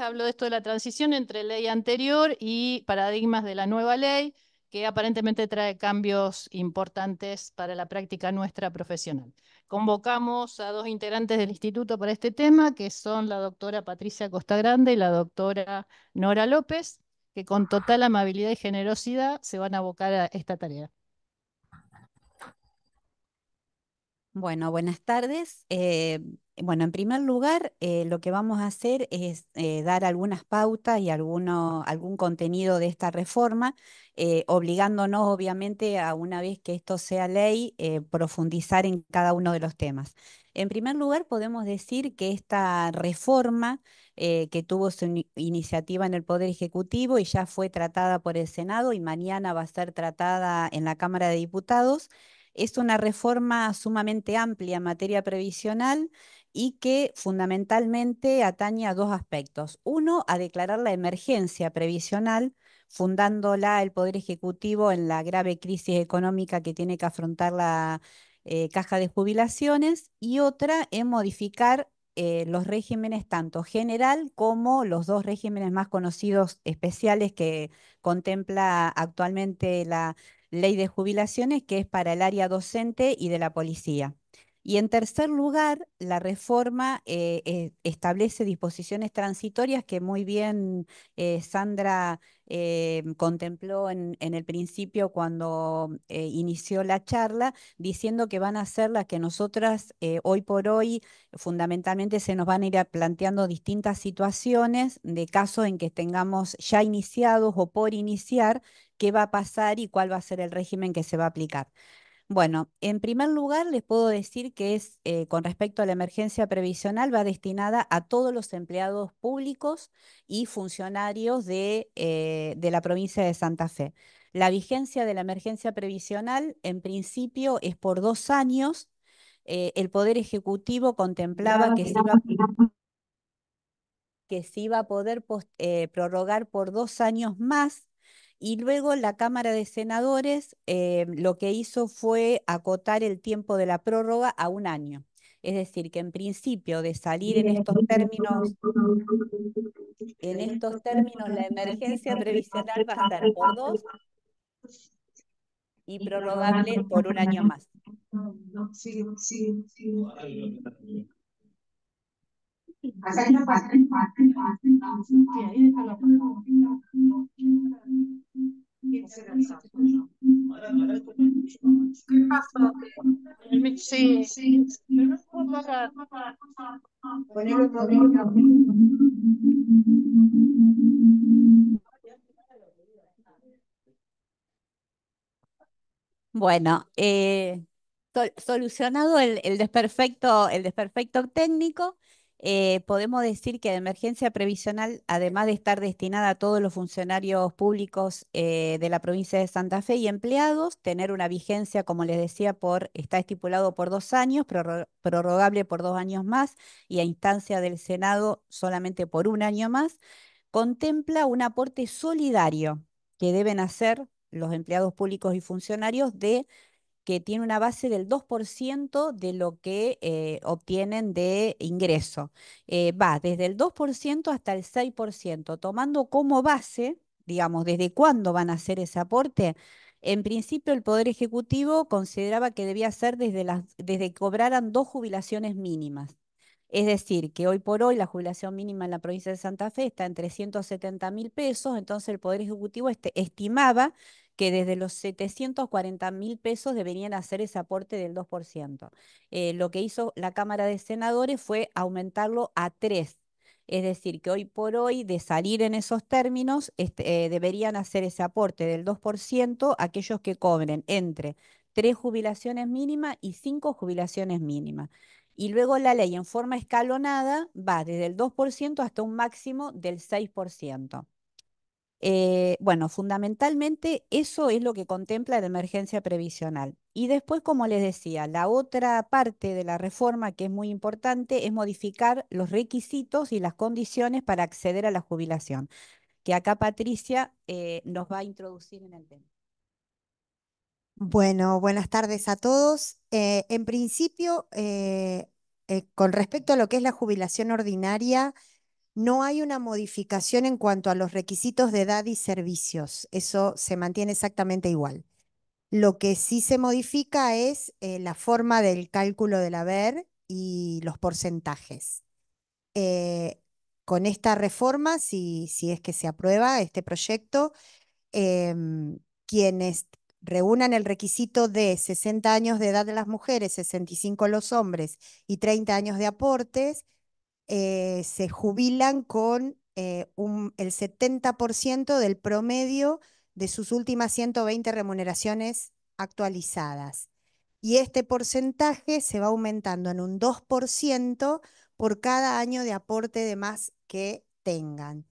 Hablo de esto de la transición entre ley anterior y paradigmas de la nueva ley, que aparentemente trae cambios importantes para la práctica nuestra profesional. Convocamos a dos integrantes del instituto para este tema, que son la doctora Patricia Costa Grande y la doctora Nora López, que con total amabilidad y generosidad se van a abocar a esta tarea. Bueno, buenas tardes. Eh, bueno, en primer lugar, eh, lo que vamos a hacer es eh, dar algunas pautas y alguno, algún contenido de esta reforma, eh, obligándonos obviamente a una vez que esto sea ley, profundizar en cada uno de los temas. En primer lugar, podemos decir que esta reforma que tuvo su iniciativa en el Poder Ejecutivo y ya fue tratada por el Senado y mañana va a ser tratada en la Cámara de Diputados, es una reforma sumamente amplia en materia previsional y que fundamentalmente atañe a dos aspectos. Uno, a declarar la emergencia previsional, fundándola el Poder Ejecutivo en la grave crisis económica que tiene que afrontar la eh, caja de jubilaciones, y otra en modificar eh, los regímenes tanto general como los dos regímenes más conocidos especiales que contempla actualmente la ley de jubilaciones, que es para el área docente y de la policía. Y en tercer lugar, la reforma eh, eh, establece disposiciones transitorias que muy bien eh, Sandra contempló en, en, el principio cuando inició la charla, diciendo que van a ser las que nosotras hoy por hoy fundamentalmente se nos van a ir planteando distintas situaciones de casos en que tengamos ya iniciados o por iniciar qué va a pasar y cuál va a ser el régimen que se va a aplicar. Bueno, en primer lugar, les puedo decir que es, eh, con respecto a la emergencia previsional, va destinada a todos los empleados públicos y funcionarios eh, de, la provincia de Santa Fe. La vigencia de la emergencia previsional, en principio, es por dos años. Eh, el Poder Ejecutivo contemplaba que se iba a que iba a poder prorrogar por dos años más y luego la Cámara de Senadores eh, lo que hizo fue acotar el tiempo de la prórroga a un año. Es decir, que en principio de salir en estos términos, en estos términos la emergencia previsional va a estar por dos y prorrogable por un año más. Sí, sí, sí sí. Bueno, eh, solucionado el, el, desperfecto, el desperfecto técnico, eh, podemos decir que la emergencia previsional, además de estar destinada a todos los funcionarios públicos eh, de la provincia de Santa Fe y empleados, tener una vigencia, como les decía, por, está estipulado por dos años, prorrogable por dos años más y a instancia del Senado solamente por un año más, contempla un aporte solidario que deben hacer los empleados públicos y funcionarios de que tiene una base del 2% de lo que eh, obtienen de ingreso. Eh, va desde el 2% hasta el 6%, tomando como base, digamos, desde cuándo van a hacer ese aporte. En principio, el Poder Ejecutivo consideraba que debía ser desde, las, desde que cobraran dos jubilaciones mínimas. Es decir, que hoy por hoy la jubilación mínima en la provincia de Santa Fe está en 370 mil pesos, entonces el Poder Ejecutivo este, estimaba que desde los 740 mil pesos deberían hacer ese aporte del 2%. Eh, lo que hizo la Cámara de Senadores fue aumentarlo a 3. Es decir, que hoy por hoy, de salir en esos términos, este, eh, deberían hacer ese aporte del 2% aquellos que cobren entre tres jubilaciones mínimas y cinco jubilaciones mínimas. Y luego la ley en forma escalonada va desde el 2% hasta un máximo del 6%. Eh, bueno, fundamentalmente eso es lo que contempla la emergencia previsional. Y después, como les decía, la otra parte de la reforma que es muy importante es modificar los requisitos y las condiciones para acceder a la jubilación, que acá Patricia eh, nos va a introducir en el tema. Bueno, buenas tardes a todos. Eh, en principio, con respecto a lo que es la jubilación ordinaria, no hay una modificación en cuanto a los requisitos de edad y servicios. Eso se mantiene exactamente igual. Lo que sí se modifica es eh, la forma del cálculo del haber y los porcentajes. Eh, con esta reforma, si, es que se aprueba este proyecto, em, quienes reúnan el requisito de 60 años de edad de las mujeres, 65 los hombres y 30 años de aportes, eh, se jubilan con eh, el 70% del promedio de sus últimas 120 remuneraciones actualizadas. Y este porcentaje se va aumentando en un 2% por cada año de aporte de más que tengan.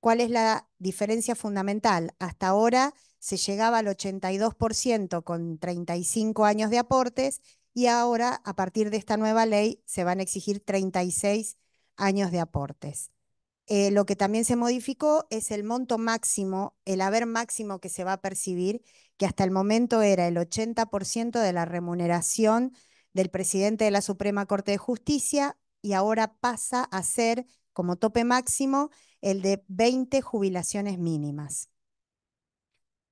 ¿Cuál es la diferencia fundamental? Hasta ahora se llegaba al 82% con 35 años de aportes y ahora, a partir de esta nueva ley, se van a exigir 36 años de aportes. Eh, lo que también se modificó es el monto máximo, el haber máximo que se va a percibir, que hasta el momento era el 80% de la remuneración del presidente de la Suprema Corte de Justicia y ahora pasa a ser como tope máximo el de 20 jubilaciones mínimas.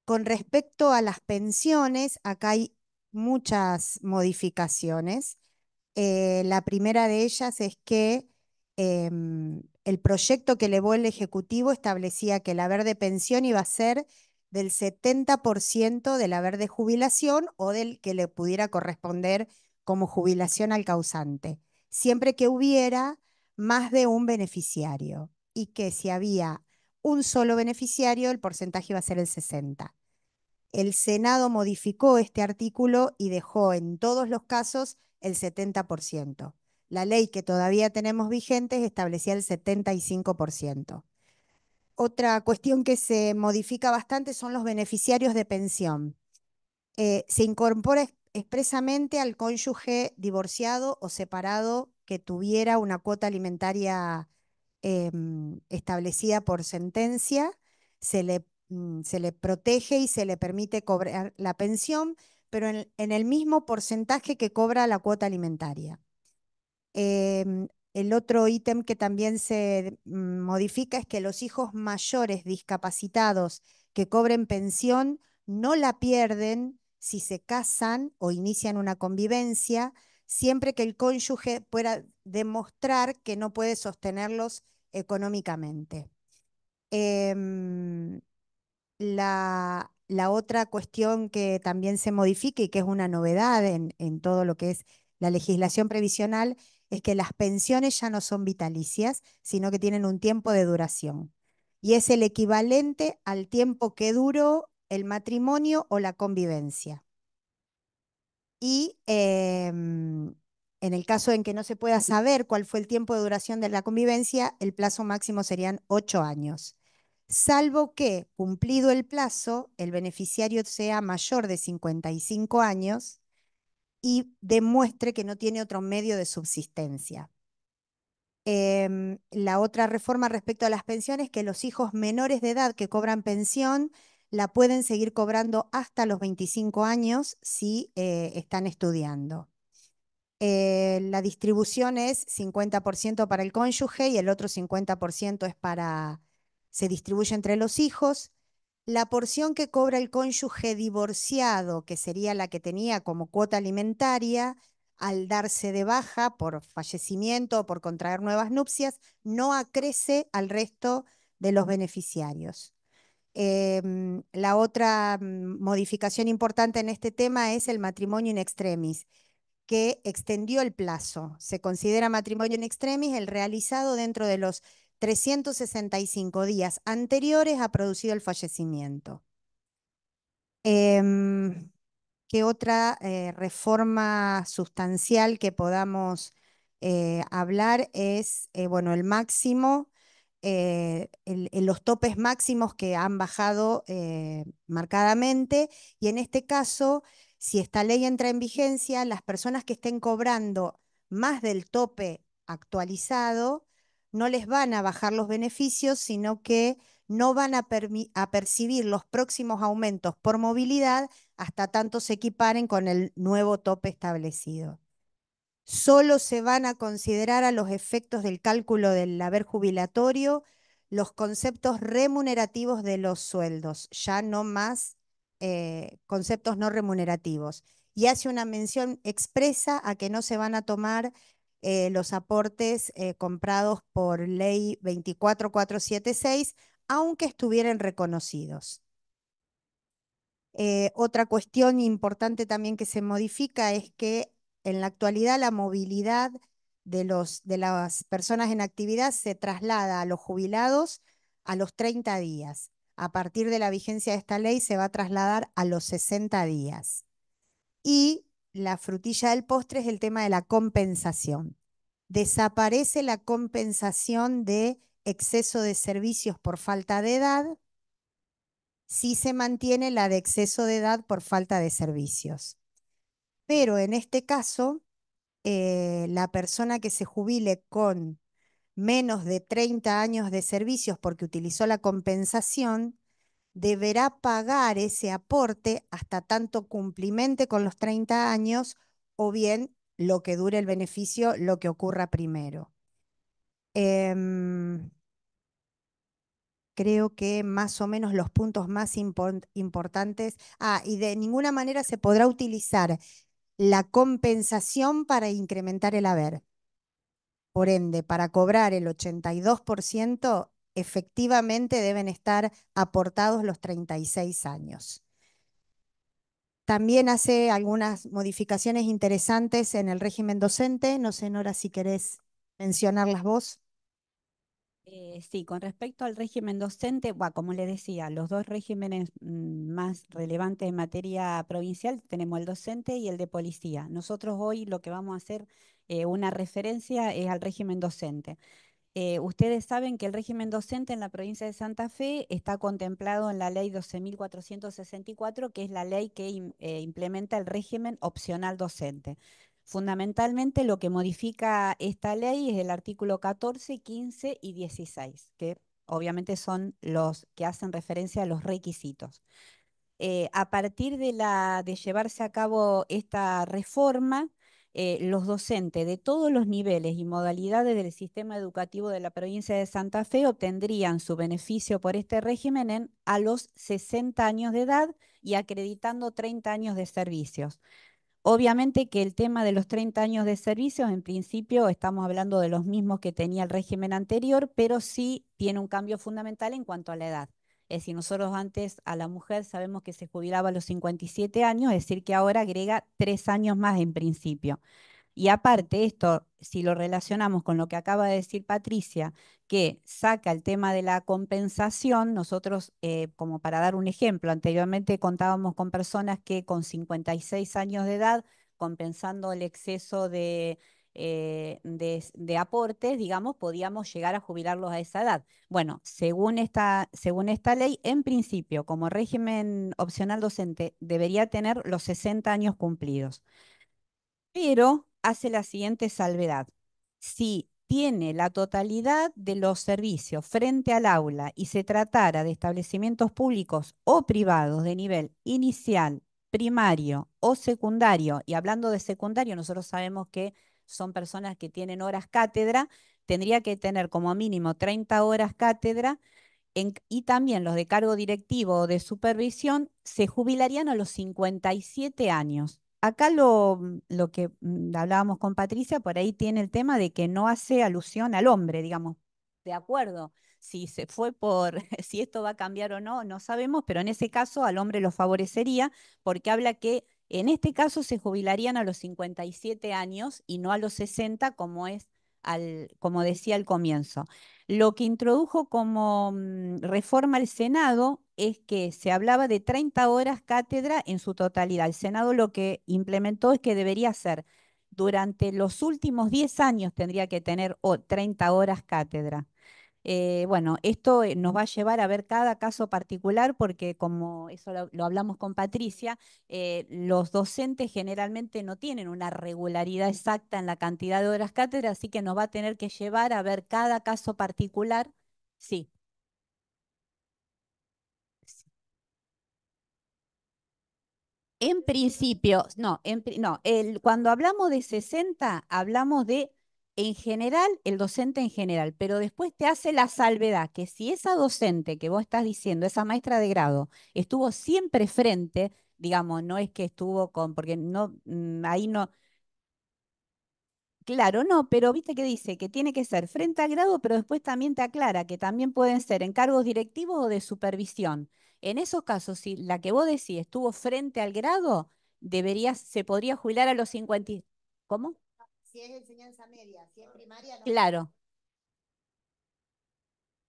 Con respecto a las pensiones, acá hay muchas modificaciones. Eh, la primera de ellas es que Em, el proyecto que elevó el Ejecutivo establecía que el haber de pensión iba a ser del 70% del haber de jubilación o del que le pudiera corresponder como jubilación al causante, siempre que hubiera más de un beneficiario y que si había un solo beneficiario, el porcentaje iba a ser el 60. El Senado modificó este artículo y dejó en todos los casos el 70%. La ley que todavía tenemos vigente establecía el 75%. Otra cuestión que se modifica bastante son los beneficiarios de pensión. Eh, se incorpora expresamente al cónyuge divorciado o separado que tuviera una cuota alimentaria em, establecida por sentencia, mm, se le, protege y se le permite cobrar la pensión, pero en el mismo porcentaje que cobra la cuota alimentaria. Em, el otro ítem que también se modifica es que los hijos mayores discapacitados que cobren pensión no la pierden si se casan o inician una convivencia, siempre que el cónyuge pueda demostrar que no puede sostenerlos económicamente. Em, la, otra cuestión que también se modifica y que es una novedad en, en todo lo que es la legislación previsional es que las pensiones ya no son vitalicias, sino que tienen un tiempo de duración. Y es el equivalente al tiempo que duró el matrimonio o la convivencia. Y em, en el caso en que no se pueda saber cuál fue el tiempo de duración de la convivencia, el plazo máximo serían ocho años. Salvo que, cumplido el plazo, el beneficiario sea mayor de 55 años y demuestre que no tiene otro medio de subsistencia. Em, la otra reforma respecto a las pensiones, que los hijos menores de edad que cobran pensión la pueden seguir cobrando hasta los 25 años si eh, están estudiando. Eh, la distribución es 50% para el cónyuge y el otro 50% es para, se distribuye entre los hijos la porción que cobra el cónyuge divorciado, que sería la que tenía como cuota alimentaria, al darse de baja por fallecimiento o por contraer nuevas nupcias, no acrece al resto de los beneficiarios. Em, la otra mm, modificación importante en este tema es el matrimonio in extremis, que extendió el plazo. Se considera matrimonio in extremis el realizado dentro de los 365 días anteriores ha producido el fallecimiento. Em, ¿Qué otra eh, reforma sustancial que podamos eh, hablar es, eh, bueno, el máximo, los topes máximos que han bajado marcadamente y en este caso, si esta ley entra en vigencia, las personas que estén cobrando más del tope actualizado, no les van a bajar los beneficios, sino que no van a, percibir los próximos aumentos por movilidad hasta tanto se equiparen con el nuevo tope establecido. Solo se van a considerar a los efectos del cálculo del haber jubilatorio los conceptos remunerativos de los sueldos, ya no más eh, conceptos no remunerativos. Y hace una mención expresa a que no se van a tomar eh, los aportes eh, comprados por ley 24476, aunque estuvieran reconocidos. Eh, otra cuestión importante también que se modifica es que en la actualidad la movilidad de, los, de las personas en actividad se traslada a los jubilados a los 30 días. A partir de la vigencia de esta ley se va a trasladar a los 60 días. Y la frutilla del postre es el tema de la compensación. Desaparece la compensación de exceso de servicios por falta de edad si se mantiene la de exceso de edad por falta de servicios. Pero en este caso, eh, la persona que se jubile con menos de 30 años de servicios porque utilizó la compensación, deberá pagar ese aporte hasta tanto cumplimente con los 30 años o bien lo que dure el beneficio, lo que ocurra primero. Em, creo que más o menos los puntos más importantes. Ah, y de ninguna manera se podrá utilizar la compensación para incrementar el haber. Por ende, para cobrar el 82%, efectivamente deben estar aportados los 36 años. También hace algunas modificaciones interesantes en el régimen docente. No sé, Nora, si querés mencionarlas vos. Eh, sí, con respecto al régimen docente, como le decía, los dos regímenes mm, más relevantes en materia provincial tenemos el docente y el de policía. Nosotros hoy lo que vamos a hacer, eh, una referencia, es al régimen docente. Eh, ustedes saben que el régimen docente en la provincia de Santa Fe está contemplado en la ley 12.464, que es la ley que eh, implementa el régimen opcional docente. Fundamentalmente lo que modifica esta ley es el artículo 14, 15 y 16, que obviamente son los que hacen referencia a los requisitos. Eh, a partir de, la, de llevarse a cabo esta reforma, eh, los docentes de todos los niveles y modalidades del sistema educativo de la provincia de Santa Fe obtendrían su beneficio por este régimen a los 60 años de edad y acreditando 30 años de servicios. Obviamente que el tema de los 30 años de servicios, en principio estamos hablando de los mismos que tenía el régimen anterior, pero sí tiene un cambio fundamental en cuanto a la edad. Es decir, nosotros antes a la mujer sabemos que se jubilaba a los 57 años, es decir, que ahora agrega tres años más en principio. Y aparte, esto, si lo relacionamos con lo que acaba de decir Patricia, que saca el tema de la compensación, nosotros, eh, como para dar un ejemplo, anteriormente contábamos con personas que con 56 años de edad, compensando el exceso de eh, de, de, aportes, digamos, podíamos llegar a jubilarlos a esa edad. Bueno, según esta, según esta ley, en principio, como régimen opcional docente, debería tener los 60 años cumplidos. Pero hace la siguiente salvedad. Si tiene la totalidad de los servicios frente al aula y se tratara de establecimientos públicos o privados de nivel inicial, primario o secundario, y hablando de secundario, nosotros sabemos que son personas que tienen horas cátedra, tendría que tener como mínimo 30 horas cátedra y también los de cargo directivo o de supervisión se jubilarían a los 57 años. Acá lo, lo que mm, hablábamos con Patricia, por ahí tiene el tema de que no hace alusión al hombre, digamos, de acuerdo. Si se fue por, si esto va a cambiar o no, no sabemos, pero en ese caso al hombre lo favorecería porque habla que en este caso se jubilarían a los 57 años y no a los 60 como es al, como decía al comienzo. Lo que introdujo como mm, reforma el Senado es que se hablaba de 30 horas cátedra en su totalidad. El Senado lo que implementó es que debería ser durante los últimos 10 años tendría que tener 30 horas cátedra. Eh, bueno, esto eh, nos va a llevar a ver cada caso particular porque como eso lo, hablamos con Patricia, eh, los docentes generalmente no tienen una regularidad exacta en la cantidad de horas cátedra, así que nos va a tener que llevar a ver cada caso particular. Sí. En principio, no, no cuando hablamos de 60, hablamos de en general, el docente en general, pero después te hace la salvedad que si esa docente que vos estás diciendo, esa maestra de grado, estuvo siempre frente, digamos, no es que estuvo con, porque no, mm, ahí no. Claro, no, pero viste que dice que tiene que ser frente al grado, pero después también te aclara que también pueden ser encargos directivos o de supervisión. En esos casos, si la que vos decís estuvo frente al grado, debería, se podría jubilar a los 50. ¿Cómo? es enseñanza media, si es primaria, Claro.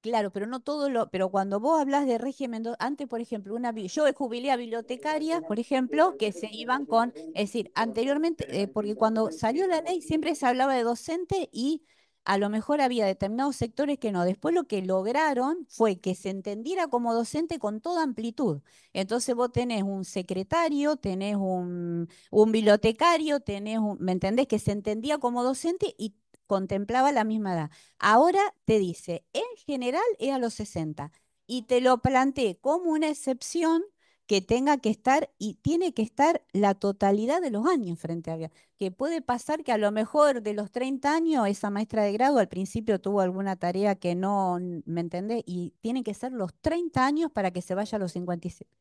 Claro, pero no todo lo, pero cuando vos hablas de régimen, antes, por ejemplo, una yo jubilé a bibliotecarias, por ejemplo, que se iban con, es decir, anteriormente, eh, porque cuando salió la ley siempre se hablaba de docente y a lo mejor había determinados sectores que no. Después lo que lograron fue que se entendiera como docente con toda amplitud. Entonces vos tenés un secretario, tenés un, un bibliotecario, tenés un, ¿me entendés? Que se entendía como docente y contemplaba la misma edad. Ahora te dice, en general es a los 60 y te lo planteé como una excepción que tenga que estar y tiene que estar la totalidad de los años frente a ella. Que puede pasar que a lo mejor de los 30 años esa maestra de grado al principio tuvo alguna tarea que no, ¿me entendés? Y tiene que ser los 30 años para que se vaya a los 57.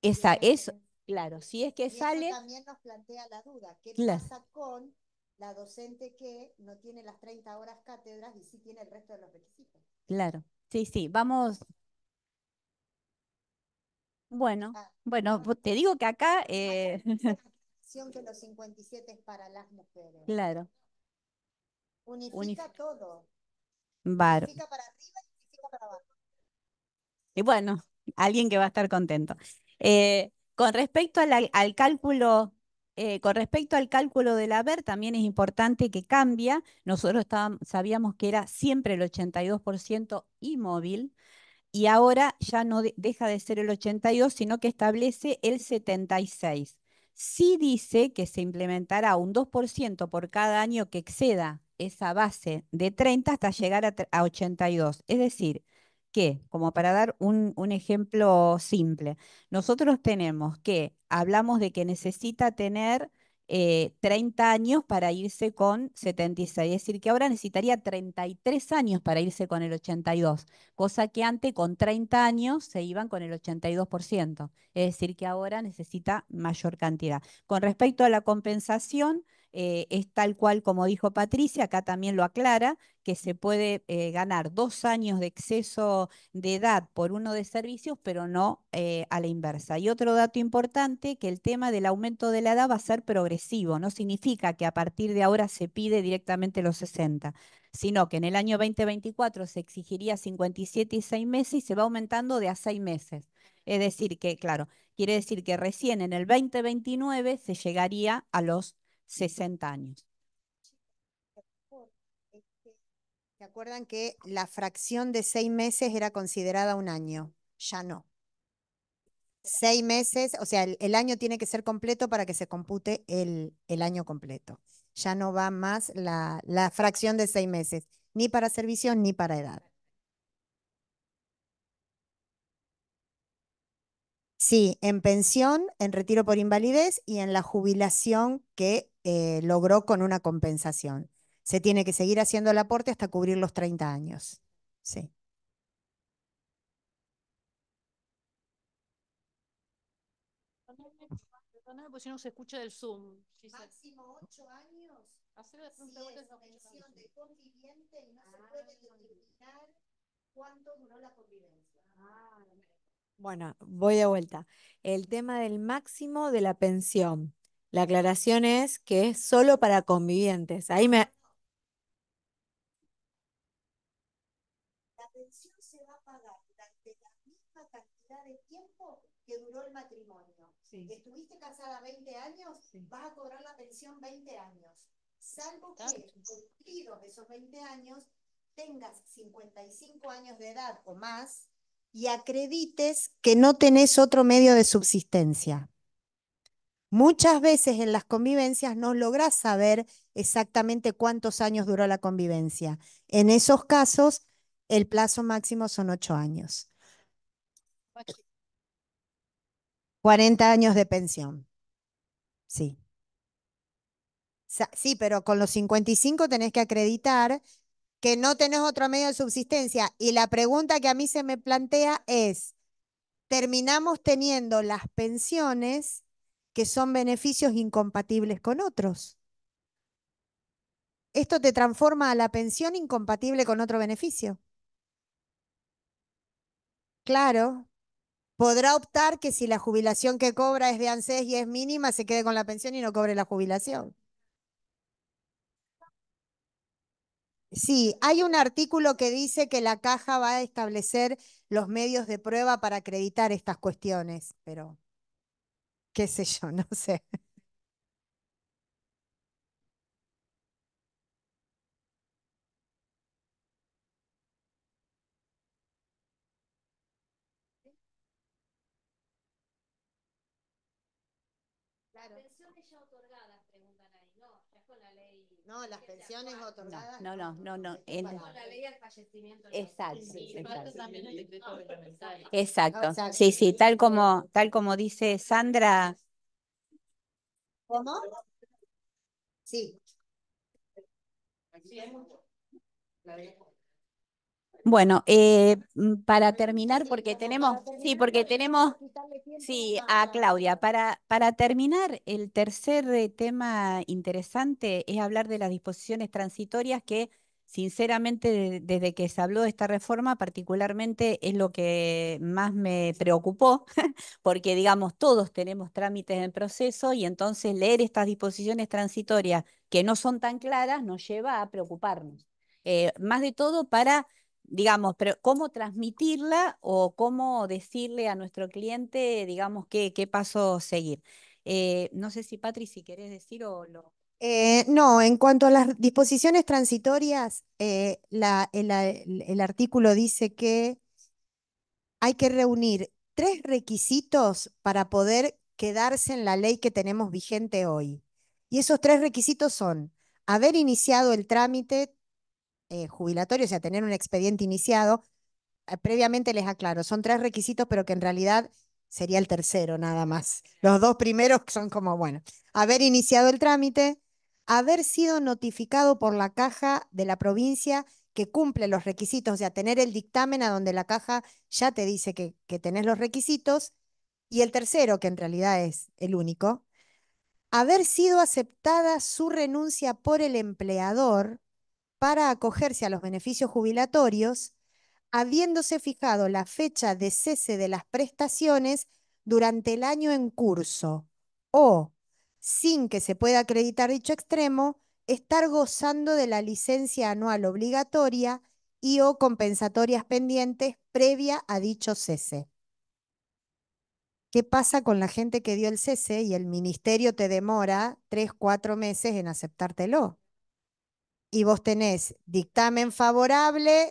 Esa, eso, claro, si es que sale... Eso también nos plantea la duda, ¿qué pasa con la docente que no tiene las 30 horas cátedras y sí tiene el resto de los requisitos? Claro, sí, sí, vamos bueno, ah. bueno, pues, te digo que acá... Eh... que los 57 es para las mujeres. Claro. Unifica, todo. Unifica para arriba y unifica para abajo. Y bueno, alguien que va a estar contento. Eh, con respecto al al cálculo eh, con respecto al cálculo del haber, también es importante que cambia. Nosotros estábamos, sabíamos que era siempre el 82% inmóvil y ahora ya no deja de ser el 82, sino que establece el 76. Sí dice que se implementará un 2% por cada año que exceda esa base de 30 hasta llegar a, 82. Es decir, que, como para dar un, ejemplo simple, nosotros tenemos que, hablamos de que necesita tener 30 eh, años para irse con 76. Es decir, que ahora necesitaría 33 años para irse con el 82, cosa que antes con 30 años se iban con el 82%. Es decir, que ahora necesita mayor cantidad. Con respecto a la compensación, eh, es tal cual como dijo Patricia, acá también lo aclara, que se puede eh, ganar dos años de exceso de edad por uno de servicios, pero no eh, a la inversa. Y otro dato importante, que el tema del aumento de la edad va a ser progresivo, no significa que a partir de ahora se pide directamente los 60, sino que en el año 2024 se exigiría 57 y 6 meses y se va aumentando de a 6 meses. Es decir, que, claro, quiere decir que recién en el 2029 se llegaría a los 60 años. ¿Se acuerdan que la fracción de seis meses era considerada un año? Ya no. Seis meses, o sea, el, año tiene que ser completo para que se compute el, el año completo. Ya no va más la, la fracción de seis meses, ni para servicio ni para edad. Sí, en pensión, en retiro por invalidez y en la jubilación que eh, logró con una compensación. Se tiene que seguir haciendo el aporte hasta cubrir los 30 años. Sí. No se escucha del Zoom. Máximo 8 años. Hacer la si es pensión de conviviente y no se ah. puede determinar cuánto duró la convivencia. Ah, bueno, voy de vuelta. El tema del máximo de la pensión. La aclaración es que es solo para convivientes. Ahí me... La pensión se va a pagar durante la misma cantidad de tiempo que duró el matrimonio. Si Estuviste casada 20 años, vas a cobrar la pensión 20 años. Salvo que cumplidos esos 20 años, tengas 55 años de edad o más, y acredites que no tenés otro medio de subsistencia. Muchas veces en las convivencias no lográs saber exactamente cuántos años duró la convivencia. En esos casos, el plazo máximo son ocho años. 40 años de pensión. Sí. Sí, pero con los 55 tenés que acreditar que no tenés otro medio de subsistencia. Y la pregunta que a mí se me plantea es, terminamos teniendo las pensiones que son beneficios incompatibles con otros. Esto te transforma a la pensión incompatible con otro beneficio. Claro, podrá optar que si la jubilación que cobra es de ANSES y es mínima, se quede con la pensión y no cobre la jubilación. Sí, hay un artículo que dice que la caja va a establecer los medios de prueba para acreditar estas cuestiones, pero qué sé yo, no sé. Claro. ya otorgada? preguntan ahí, ¿no? con la ley. No, las pensiones otorgadas. No, no, no, no. Es con la ley del fallecimiento. Exacto. Ah, ah, exacto. Sí, sí, tal como, tal como dice Sandra. ¿Cómo? Sí. La bueno, eh, mm, para terminar, porque tenemos, sí, porque tenemos, sí, a Claudia, para, para terminar, el tercer eh, tema interesante es hablar de las disposiciones transitorias que, sinceramente, desde que se habló de esta reforma, particularmente es lo que más me preocupó, porque, digamos, todos tenemos trámites en proceso y entonces leer estas disposiciones transitorias que no son tan claras nos lleva a preocuparnos. Eh, más de todo para digamos, pero cómo transmitirla o cómo decirle a nuestro cliente, digamos, qué, qué paso seguir. Eh, no sé si, Patri, si querés decir o lo... Eh, no, en cuanto a las disposiciones transitorias, eh, el artículo dice que hay que reunir tres requisitos para poder quedarse en la ley que tenemos vigente hoy. Y esos tres requisitos son haber iniciado el trámite eh, jubilatorio, o sea, tener un expediente iniciado. Eh, previamente les aclaro, son tres requisitos, pero que en realidad sería el tercero nada más. Los dos primeros son como, bueno, haber iniciado el trámite, haber sido notificado por la caja de la provincia que cumple los requisitos, o sea, tener el dictamen a donde la caja ya te dice que, que tenés los requisitos, y el tercero, que en realidad es el único, haber sido aceptada su renuncia por el empleador para acogerse a los beneficios jubilatorios, habiéndose fijado la fecha de cese de las prestaciones durante el año en curso o, sin que se pueda acreditar dicho extremo, estar gozando de la licencia anual obligatoria y o compensatorias pendientes previa a dicho cese. ¿Qué pasa con la gente que dio el cese y el ministerio te demora tres, cuatro meses en aceptártelo? y vos tenés dictamen favorable.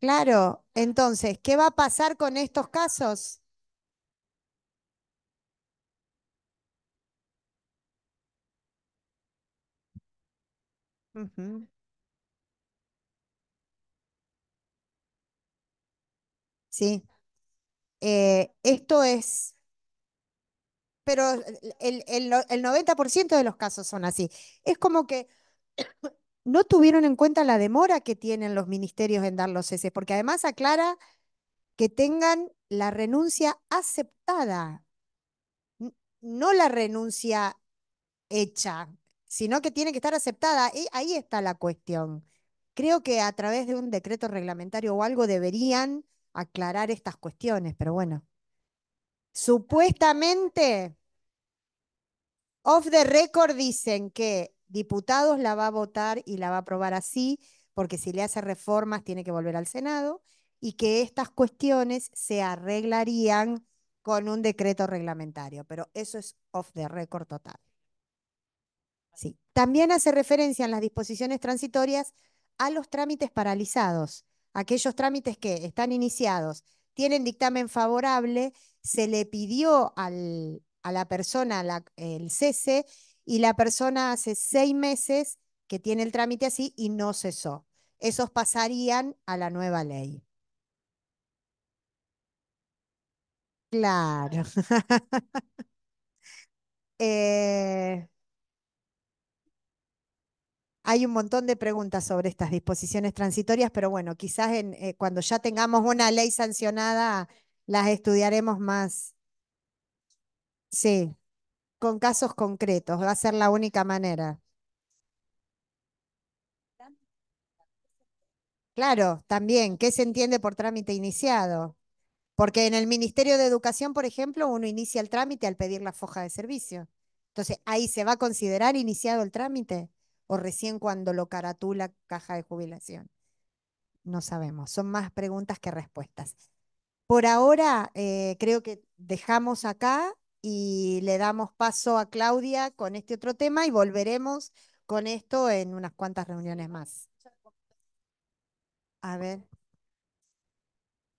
Claro, entonces, ¿qué va a pasar con estos casos? Sí. Eh, esto es, pero el, 90% de los casos son así. Es como que no tuvieron en cuenta la demora que tienen los ministerios en dar los ceses, porque además aclara que tengan la renuncia aceptada, no la renuncia hecha sino que tiene que estar aceptada. Y eh, ahí está la cuestión. Creo que a través de un decreto reglamentario o algo deberían aclarar estas cuestiones, pero bueno. Supuestamente, off the record dicen que diputados la va a votar y la va a aprobar así, porque si le hace reformas tiene que volver al Senado, y que estas cuestiones se arreglarían con un decreto reglamentario, pero eso es off the record total. Sí. También hace referencia en las disposiciones transitorias a los trámites paralizados, aquellos trámites que están iniciados, tienen dictamen favorable, se le pidió a la persona el cese y la persona hace seis meses que tiene el trámite así y no cesó. Esos pasarían a la nueva ley. Claro. Eh, hay un montón de preguntas sobre estas disposiciones transitorias, pero bueno, quizás en, eh, cuando ya tengamos una ley sancionada las estudiaremos más. Sí, con casos concretos, va a ser la única manera. Claro, también, ¿qué se entiende por trámite iniciado? Porque en el Ministerio de Educación, por ejemplo, uno inicia el trámite al pedir la foja de servicio. Entonces, ahí se va a considerar iniciado el trámite o recién cuando lo caratula caja de jubilación? No sabemos, son más preguntas que respuestas. Por ahora eh, creo que dejamos acá y le damos paso a Claudia con este otro tema y volveremos con esto en unas cuantas reuniones más. A ver.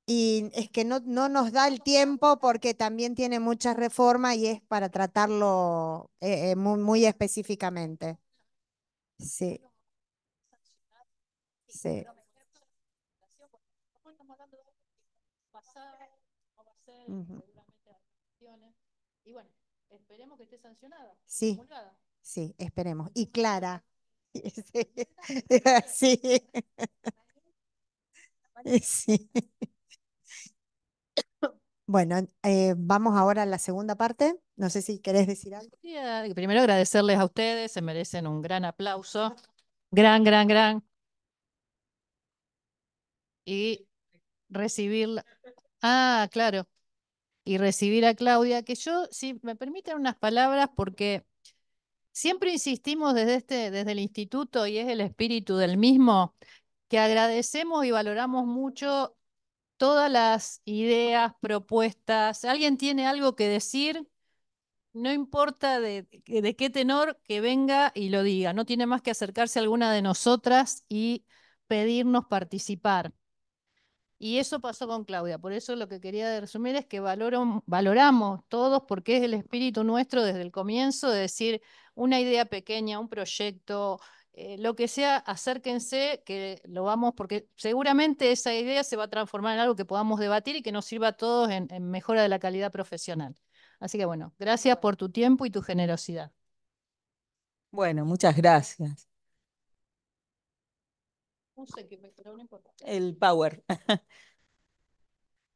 Y es que no, nos da el tiempo porque también tiene muchas reformas y es para tratarlo eh, eh, muy específicamente. Sí, sí. Y bueno, esperemos que esté sancionada. Sí, sí, esperemos. Y Clara. Sí, sí. Sí. Bueno, eh, vamos ahora a la segunda parte. No sé si querés decir algo. Eh, primero agradecerles a ustedes, se merecen un gran aplauso. Gran, gran, gran. Y recibir, ah, claro, y recibir a Claudia, que yo, si me permiten unas palabras, porque siempre insistimos desde, este, desde el instituto y es el espíritu del mismo, que agradecemos y valoramos mucho todas las ideas, propuestas. ¿Alguien tiene algo que decir? No importa de, qué tenor que venga y lo diga, no tiene más que acercarse a alguna de nosotras y pedirnos participar. Y eso pasó con Claudia, por eso lo que quería resumir es que valoramos todos porque es el espíritu nuestro desde el comienzo de decir una idea pequeña, un proyecto, eh, lo que sea, acérquense, que lo vamos, porque seguramente esa idea se va a transformar en algo que podamos debatir y que nos sirva a todos en, mejora de la calidad profesional. Así que bueno, gracias por tu tiempo y tu generosidad. Bueno, muchas gracias. El power.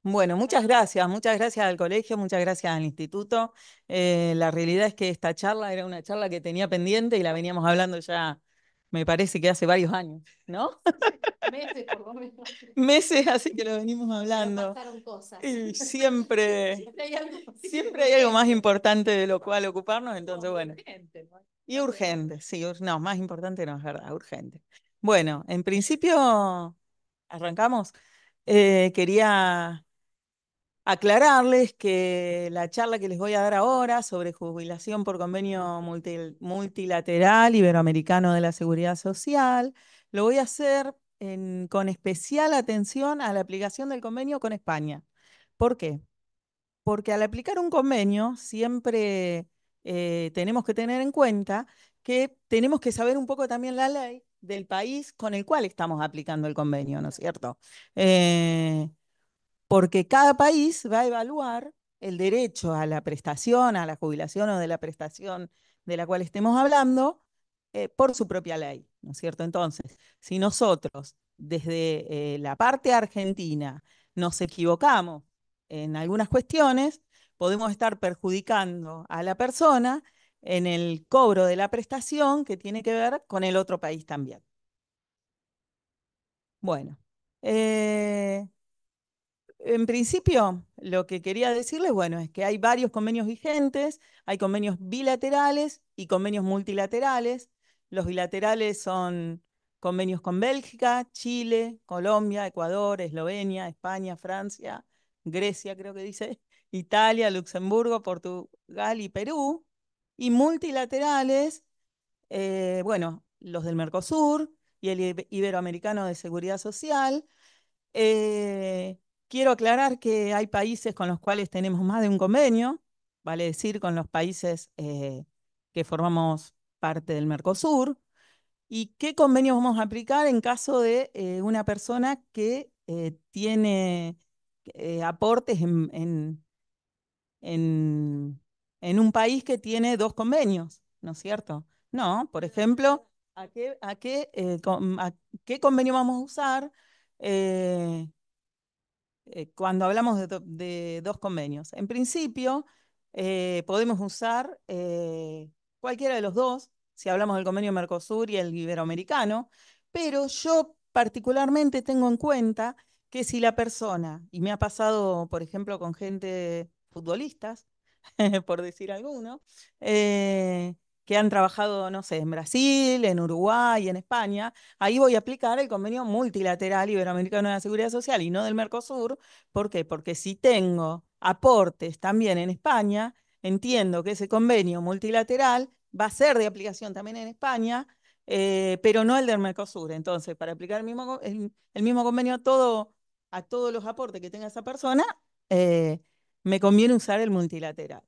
Bueno, muchas gracias, muchas gracias al colegio, muchas gracias al instituto. Eh, la realidad es que esta charla era una charla que tenía pendiente y la veníamos hablando ya me parece que hace varios años, ¿no? Meses, por lo menos. Meses hace que lo venimos hablando. Y siempre, siempre, hay algo, más importante de lo cual ocuparnos, entonces, bueno. Urgente, Y urgente, sí, no, más importante no es verdad, urgente. Bueno, en principio, arrancamos. Eh, quería aclararles que la charla que les voy a dar ahora sobre jubilación por convenio multilateral iberoamericano de la seguridad social, lo voy a hacer con especial atención a la aplicación del convenio con España. ¿Por qué? Porque al aplicar un convenio siempre eh, tenemos que tener en cuenta que tenemos que saber un poco también la ley del país con el cual estamos aplicando el convenio, ¿no es cierto? Eh, porque cada país va a evaluar el derecho a la prestación, a la jubilación o de la prestación de la cual estemos hablando, eh, por su propia ley, ¿no es cierto? Entonces, si nosotros desde eh, la parte argentina nos equivocamos en algunas cuestiones, podemos estar perjudicando a la persona en el cobro de la prestación que tiene que ver con el otro país también. Bueno, eh, en principio, lo que quería decirles, bueno, es que hay varios convenios vigentes, hay convenios bilaterales y convenios multilaterales. Los bilaterales son convenios con Bélgica, Chile, Colombia, Ecuador, Eslovenia, España, Francia, Grecia, creo que dice, Italia, Luxemburgo, Portugal y Perú. Y multilaterales, eh, bueno, los del Mercosur y el Iberoamericano de Seguridad Social. Eh, Quiero aclarar que hay países con los cuales tenemos más de un convenio, vale decir, con los países eh, que formamos parte del Mercosur, y qué convenio vamos a aplicar en caso de eh, una persona que eh, tiene aportes en, un país que tiene dos convenios, ¿no es cierto? No, por ejemplo, ¿a qué, qué, a qué convenio vamos a usar? Eh, cuando hablamos de, dos convenios. En principio, eh, podemos usar eh, cualquiera de los dos, si hablamos del convenio Mercosur y el iberoamericano, pero yo particularmente tengo en cuenta que si la persona, y me ha pasado, por ejemplo, con gente futbolistas, por decir alguno, eh, que han trabajado, no sé, en Brasil, en Uruguay, en España, ahí voy a aplicar el convenio multilateral iberoamericano de la seguridad social y no del Mercosur. ¿Por qué? Porque si tengo aportes también en España, entiendo que ese convenio multilateral va a ser de aplicación también en España, eh, pero no el del Mercosur. Entonces, para aplicar el mismo, el, mismo convenio a, a todos los aportes que tenga esa persona, eh, me conviene usar el multilateral.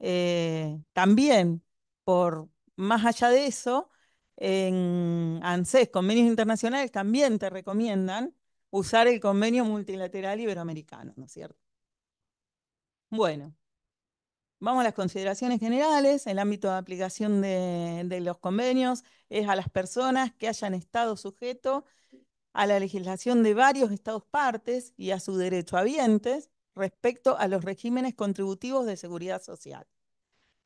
Eh, también por más allá de eso, en ANSES, convenios internacionales, también te recomiendan usar el convenio multilateral iberoamericano, ¿no es cierto? Bueno, vamos a las consideraciones generales. El ámbito de aplicación de, los convenios es a las personas que hayan estado sujeto a la legislación de varios estados partes y a su derecho respecto a los regímenes contributivos de seguridad social.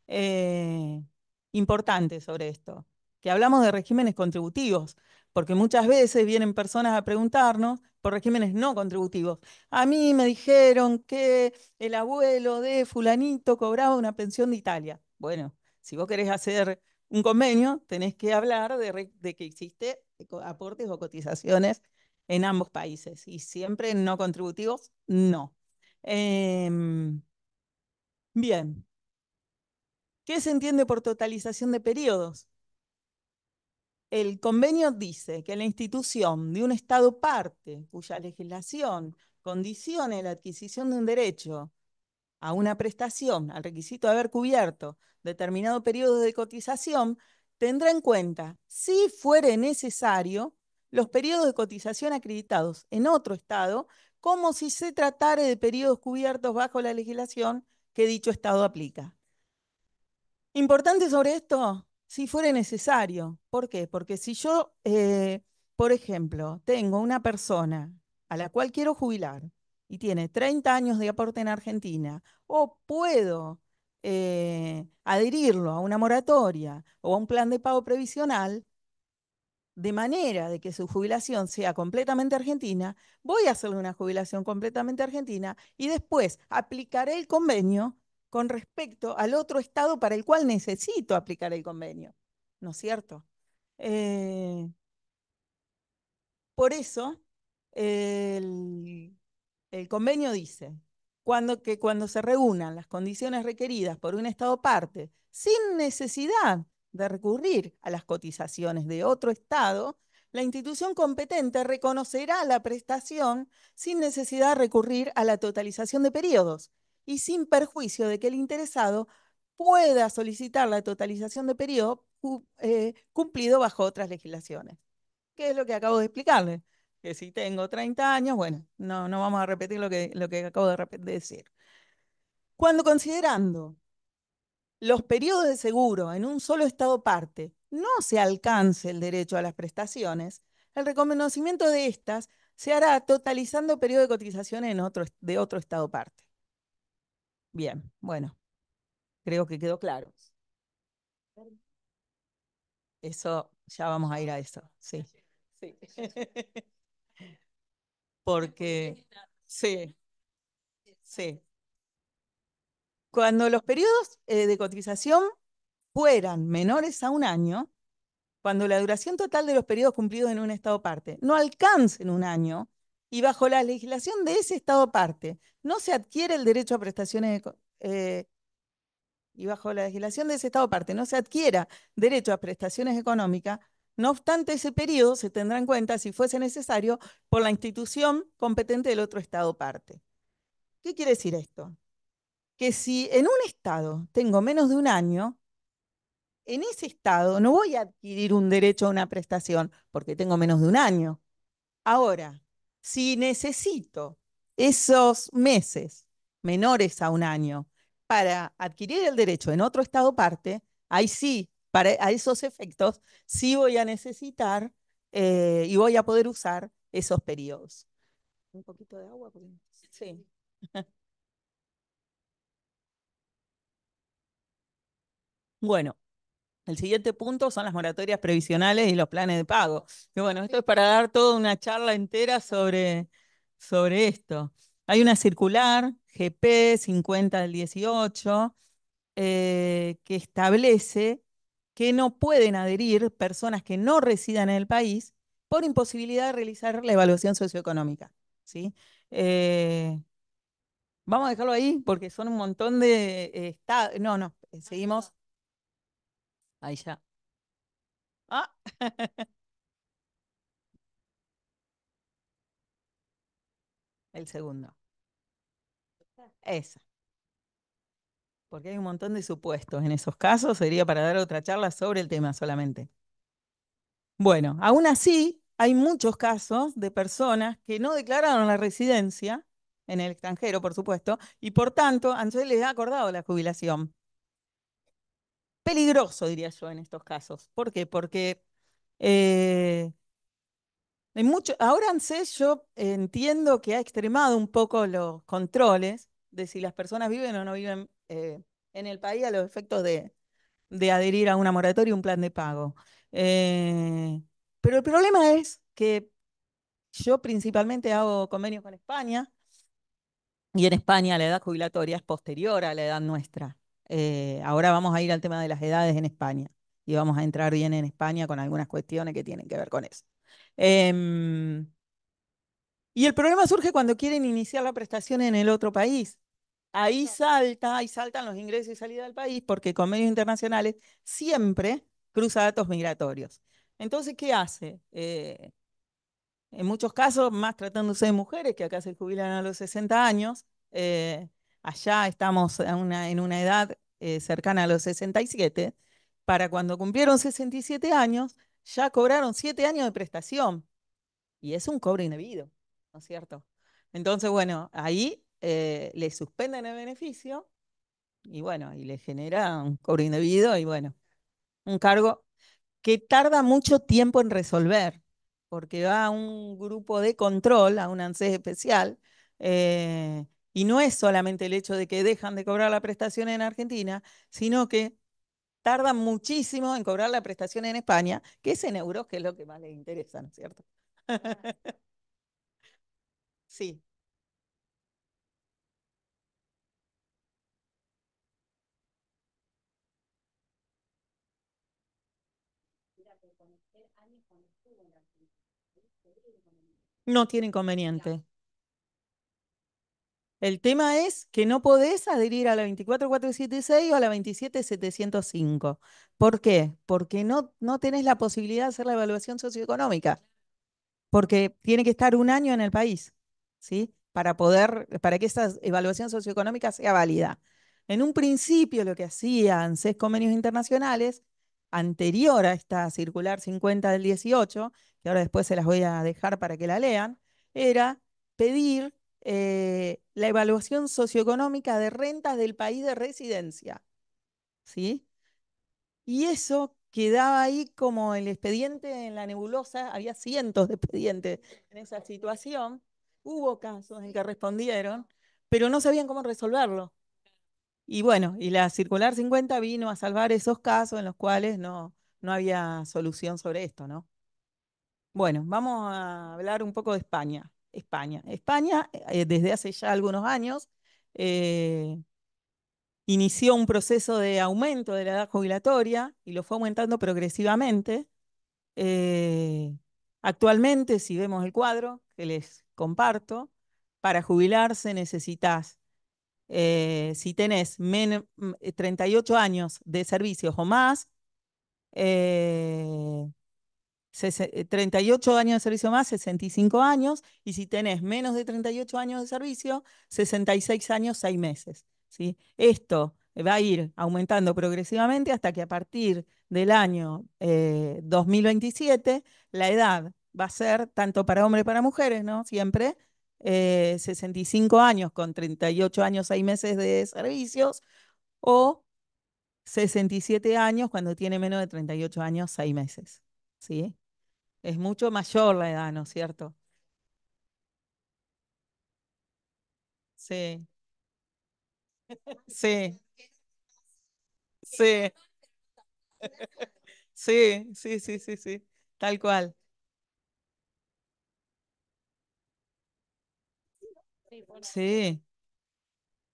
Eh, importante sobre esto, que hablamos de regímenes contributivos, porque muchas veces vienen personas a preguntarnos por regímenes no contributivos. A mí me dijeron que el abuelo de fulanito cobraba una pensión de Italia. Bueno, si vos querés hacer un convenio, tenés que hablar de, que existe aportes o cotizaciones en ambos países y siempre no contributivos, no. Em, bien, ¿Qué se entiende por totalización de periodos? El convenio dice que la institución de un Estado parte cuya legislación condicione la adquisición de un derecho a una prestación al requisito de haber cubierto determinado periodo de cotización, tendrá en cuenta, si fuere necesario, los periodos de cotización acreditados en otro Estado, como si se tratara de periodos cubiertos bajo la legislación que dicho Estado aplica. Importante sobre esto, si fuera necesario. ¿Por qué? Porque si yo, eh, por ejemplo, tengo una persona a la cual quiero jubilar y tiene 30 años de aporte en Argentina, o puedo eh, adherirlo a una moratoria o a un plan de pago previsional, de manera de que su jubilación sea completamente argentina, voy a hacerle una jubilación completamente argentina y después aplicaré el convenio con respecto al otro Estado para el cual necesito aplicar el convenio. ¿No es cierto? Eh, por eso, el, convenio dice que cuando se reúnan las condiciones requeridas por un Estado parte, sin necesidad de recurrir a las cotizaciones de otro Estado, la institución competente reconocerá la prestación sin necesidad de recurrir a la totalización de periodos y sin perjuicio de que el interesado pueda solicitar la totalización de periodo eh, cumplido bajo otras legislaciones. ¿Qué es lo que acabo de explicarle? Que si tengo 30 años, bueno, no, no vamos a repetir lo que, lo que acabo de, decir. Cuando considerando los periodos de seguro en un solo estado parte no se alcance el derecho a las prestaciones, el reconocimiento de estas se hará totalizando periodo de cotización en de otro estado parte. Bien, bueno, creo que quedó claro. Eso, ya vamos a ir a eso, sí. Porque, sí, sí. Cuando los periodos eh, de cotización fueran menores a un año, cuando la duración total de los periodos cumplidos en un estado parte no alcance en un año, y bajo la legislación de ese Estado parte no se adquiere el derecho a prestaciones eh, y bajo la legislación de ese Estado parte no se adquiera derecho a prestaciones económicas, no obstante ese periodo se tendrá en cuenta, si fuese necesario, por la institución competente del otro Estado parte. ¿Qué quiere decir esto? Que si en un Estado tengo menos de un año, en ese Estado no voy a adquirir un derecho a una prestación porque tengo menos de un año. Ahora, si necesito esos meses menores a un año para adquirir el derecho en otro estado parte, ahí sí, para, a esos efectos, sí voy a necesitar eh, y voy a poder usar esos periodos. Un poquito de agua. Porque... Sí. bueno, el siguiente punto son las moratorias previsionales y los planes de pago. Y bueno, esto es para dar toda una charla entera sobre, sobre esto. Hay una circular, GP 50 del 18, eh, que establece que no pueden adherir personas que no residan en el país por imposibilidad de realizar la evaluación socioeconómica. ¿sí? Eh, vamos a dejarlo ahí porque son un montón de... Eh, no, no, seguimos. Ahí ya. Ah. El segundo. Esa. Porque hay un montón de supuestos. En esos casos sería para dar otra charla sobre el tema solamente. Bueno, aún así, hay muchos casos de personas que no declararon la residencia en el extranjero, por supuesto, y por tanto, Anzuel les ha acordado la jubilación peligroso, diría yo, en estos casos. ¿Por qué? Porque eh, hay mucho, ahora yo entiendo que ha extremado un poco los controles de si las personas viven o no viven eh, en el país a los efectos de, adherir a una moratoria y un plan de pago. Eh, pero el problema es que yo principalmente hago convenios con España y en España la edad jubilatoria es posterior a la edad nuestra. Eh, ahora vamos a ir al tema de las edades en España y vamos a entrar bien en España con algunas cuestiones que tienen que ver con eso. Em, y el problema surge cuando quieren iniciar la prestación en el otro país. Ahí salta, ahí saltan los ingresos y salida del país porque con medios internacionales siempre cruza datos migratorios. Entonces, ¿qué hace? Eh, en muchos casos, más tratándose de mujeres que acá se jubilan a los 60 años, eh, allá estamos en una, edad eh, cercana a los 67, para cuando cumplieron 67 años, ya cobraron 7 años de prestación. Y es un cobro indebido, ¿no es cierto? Entonces, bueno, ahí eh, le suspenden el beneficio y bueno, y le genera un cobro indebido y bueno, un cargo que tarda mucho tiempo en resolver, porque va a un grupo de control, a un ANSES especial, eh, y no es solamente el hecho de que dejan de cobrar la prestación en Argentina, sino que tardan muchísimo en cobrar la prestación en España, que es en euros, que es lo que más les interesa, ¿no es cierto? sí. No tiene inconveniente. El tema es que no podés adherir a la 24476 o a la 27705. ¿Por qué? Porque no, no tenés la posibilidad de hacer la evaluación socioeconómica. Porque tiene que estar un año en el país, ¿sí? Para poder, para que esa evaluación socioeconómica sea válida. En un principio lo que hacían seis convenios internacionales anterior a esta circular 50 del 18, que ahora después se las voy a dejar para que la lean, era pedir eh, la evaluación socioeconómica de rentas del país de residencia. ¿Sí? Y eso quedaba ahí como el expediente en la nebulosa, había cientos de expedientes en esa situación, hubo casos en que respondieron, pero no sabían cómo resolverlo. Y bueno, y la circular 50 vino a salvar esos casos en los cuales no, no había solución sobre esto, ¿no? Bueno, vamos a hablar un poco de España. España. España, eh, desde hace ya algunos años, eh, inició un proceso de aumento de la edad jubilatoria y lo fue aumentando progresivamente. Eh, actualmente, si vemos el cuadro que les comparto, para jubilarse necesitas, si tenés 38 años de servicios o más, 38 eh, años de servicio más, 65 años, y si tenés menos de 38 años de servicio, 66 años, 6 meses. Esto va a ir aumentando progresivamente hasta que a partir del año 2027 eh, la edad va a ser tanto para hombres como para mujeres, ¿no? Siempre 65 eh, años con 38 años, 6 meses de servicios o 67 años cuando tiene menos de 38 años, 6 meses. ¿Sí? Es mucho mayor la edad, ¿no es cierto? Sí, sí, sí, sí, sí, sí, sí, sí, tal cual. Sí.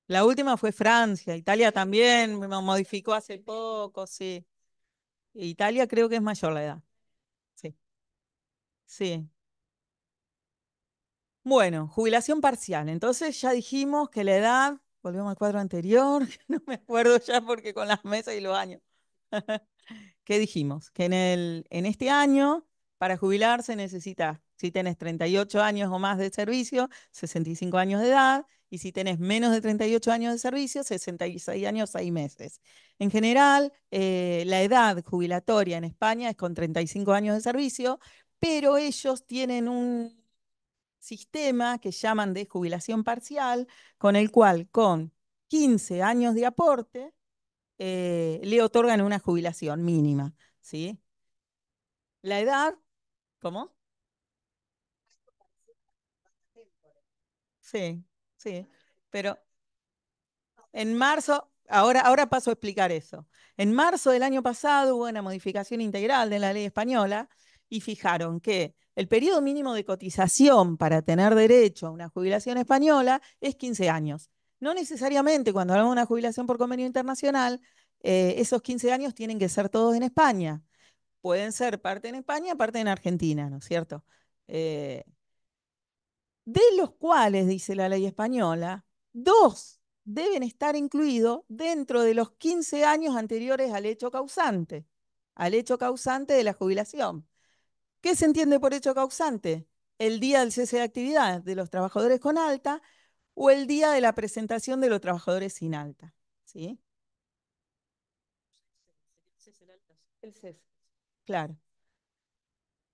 La última fue Francia, Italia también me modificó hace poco, sí. Italia creo que es mayor la edad. Sí. Bueno, jubilación parcial. Entonces ya dijimos que la edad, volvemos al cuadro anterior, no me acuerdo ya porque con las mesas y los años. ¿Qué dijimos? Que en, el, en este año, para se necesita si tenés 38 años o más de servicio, 65 años de edad, y si tenés menos de 38 años de servicio, 66 años, 6 meses. En general, eh, la edad jubilatoria en España es con 35 años de servicio, pero ellos tienen un sistema que llaman de jubilación parcial, con el cual con 15 años de aporte eh, le otorgan una jubilación mínima. ¿sí? La edad, ¿cómo? Sí, sí, pero en marzo, ahora, ahora paso a explicar eso. En marzo del año pasado hubo una modificación integral de la ley española y fijaron que el periodo mínimo de cotización para tener derecho a una jubilación española es 15 años. No necesariamente cuando hablamos de una jubilación por convenio internacional, eh, esos 15 años tienen que ser todos en España. Pueden ser parte en España, parte en Argentina, ¿no es cierto? Eh, de los cuales, dice la ley española, dos deben estar incluidos dentro de los 15 años anteriores al hecho causante, al hecho causante de la jubilación. ¿Qué se entiende por hecho causante? El día del cese de actividad de los trabajadores con alta o el día de la presentación de los trabajadores sin alta. ¿Sí? El cese. Claro.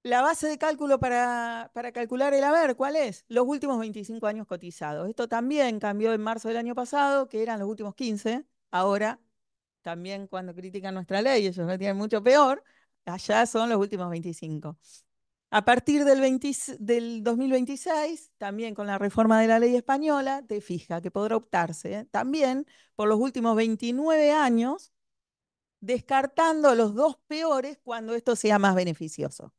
La base de cálculo para, para, calcular el haber, ¿cuál es? Los últimos 25 años cotizados. Esto también cambió en marzo del año pasado, que eran los últimos 15. Ahora, también cuando critican nuestra ley, ellos lo tienen mucho peor, Allá son los últimos 25. A partir del, 2026, también con la reforma de la ley española, te fija que podrá optarse ¿eh? también por los últimos 29 años, descartando los dos peores cuando esto sea más beneficioso.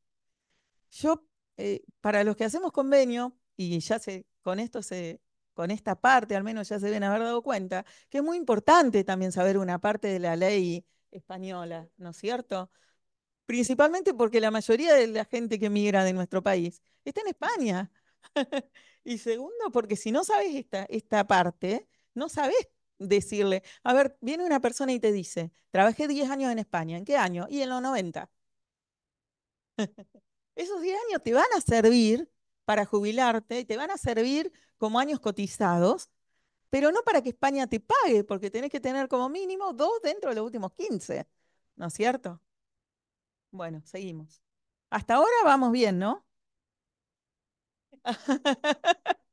Yo, eh, para los que hacemos convenio, y ya se, con esto se, con esta parte al menos ya se deben haber dado cuenta, que es muy importante también saber una parte de la ley española, ¿no es cierto? principalmente porque la mayoría de la gente que migra de nuestro país está en España. y segundo, porque si no sabes esta, esta parte, no sabes decirle, a ver, viene una persona y te dice, trabajé 10 años en España, ¿en qué año? Y en los 90. Esos 10 años te van a servir para jubilarte y te van a servir como años cotizados, pero no para que España te pague, porque tenés que tener como mínimo dos dentro de los últimos 15, ¿no es cierto? Bueno, seguimos. Hasta ahora vamos bien, ¿no?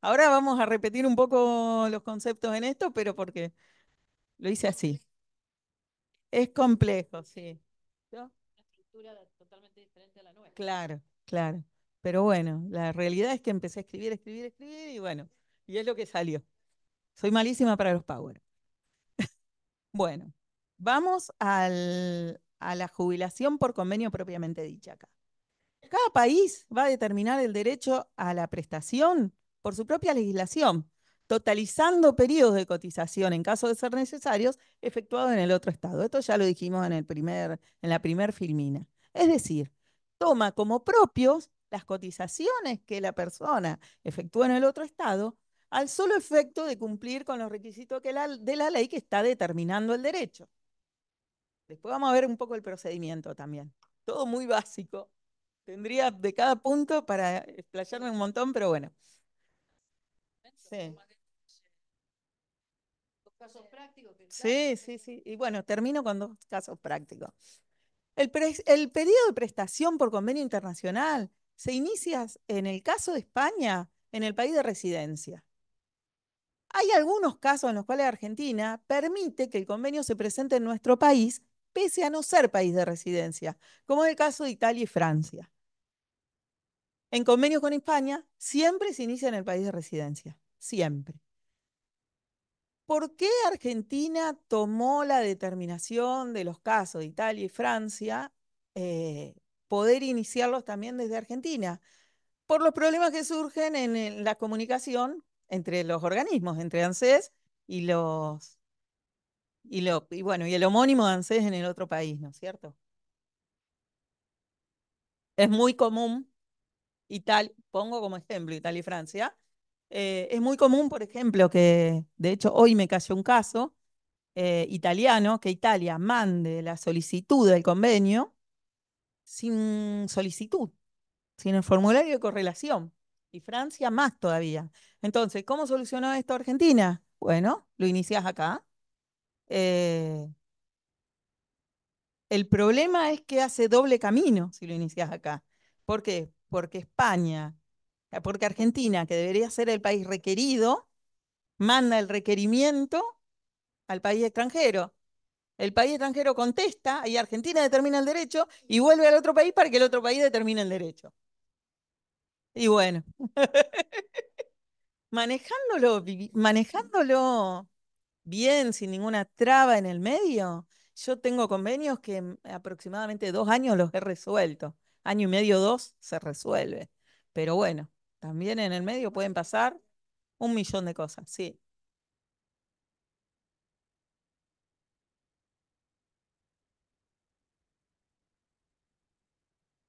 Ahora vamos a repetir un poco los conceptos en esto, pero porque lo hice así. Es complejo, sí. Una estructura totalmente diferente a la nuestra. Claro, claro. Pero bueno, la realidad es que empecé a escribir, escribir, escribir y bueno, y es lo que salió. Soy malísima para los power. bueno, vamos al, a la jubilación por convenio propiamente dicha acá. Cada país va a determinar el derecho a la prestación por su propia legislación, totalizando periodos de cotización en caso de ser necesarios efectuados en el otro estado. Esto ya lo dijimos en, el primer, en la primer filmina. Es decir, toma como propios las cotizaciones que la persona efectúa en el otro estado al solo efecto de cumplir con los requisitos de la ley que está determinando el derecho. Después vamos a ver un poco el procedimiento también. Todo muy básico. Tendría de cada punto para explayarme un montón, pero bueno. Sí. Casos prácticos. Sí, sí, sí. Y bueno, termino con dos casos prácticos. El, el pedido de prestación por convenio internacional se inicia en el caso de España, en el país de residencia. Hay algunos casos en los cuales Argentina permite que el convenio se presente en nuestro país pese a no ser país de residencia, como es el caso de Italia y Francia. En convenios con España, siempre se inicia en el país de residencia, siempre. ¿Por qué Argentina tomó la determinación de los casos de Italia y Francia eh, poder iniciarlos también desde Argentina? Por los problemas que surgen en la comunicación entre los organismos, entre ANSES y los y, lo, y bueno, y el homónimo danés en el otro país, ¿no es cierto? Es muy común, pongo como ejemplo Italia y Francia, eh, es muy común, por ejemplo, que de hecho hoy me cayó un caso eh, italiano, que Italia mande la solicitud del convenio sin solicitud, sin el formulario de correlación. Y Francia más todavía. Entonces, ¿cómo solucionó esto Argentina? Bueno, lo inicias acá, eh, el problema es que hace doble camino si lo inicias acá. ¿Por qué? Porque España, eh, porque Argentina, que debería ser el país requerido, manda el requerimiento al país extranjero. El país extranjero contesta y Argentina determina el derecho y vuelve al otro país para que el otro país determine el derecho. Y bueno, manejándolo, manejándolo bien, sin ninguna traba en el medio. Yo tengo convenios que aproximadamente dos años los he resuelto. Año y medio, dos, se resuelve. Pero bueno, también en el medio pueden pasar un millón de cosas, sí.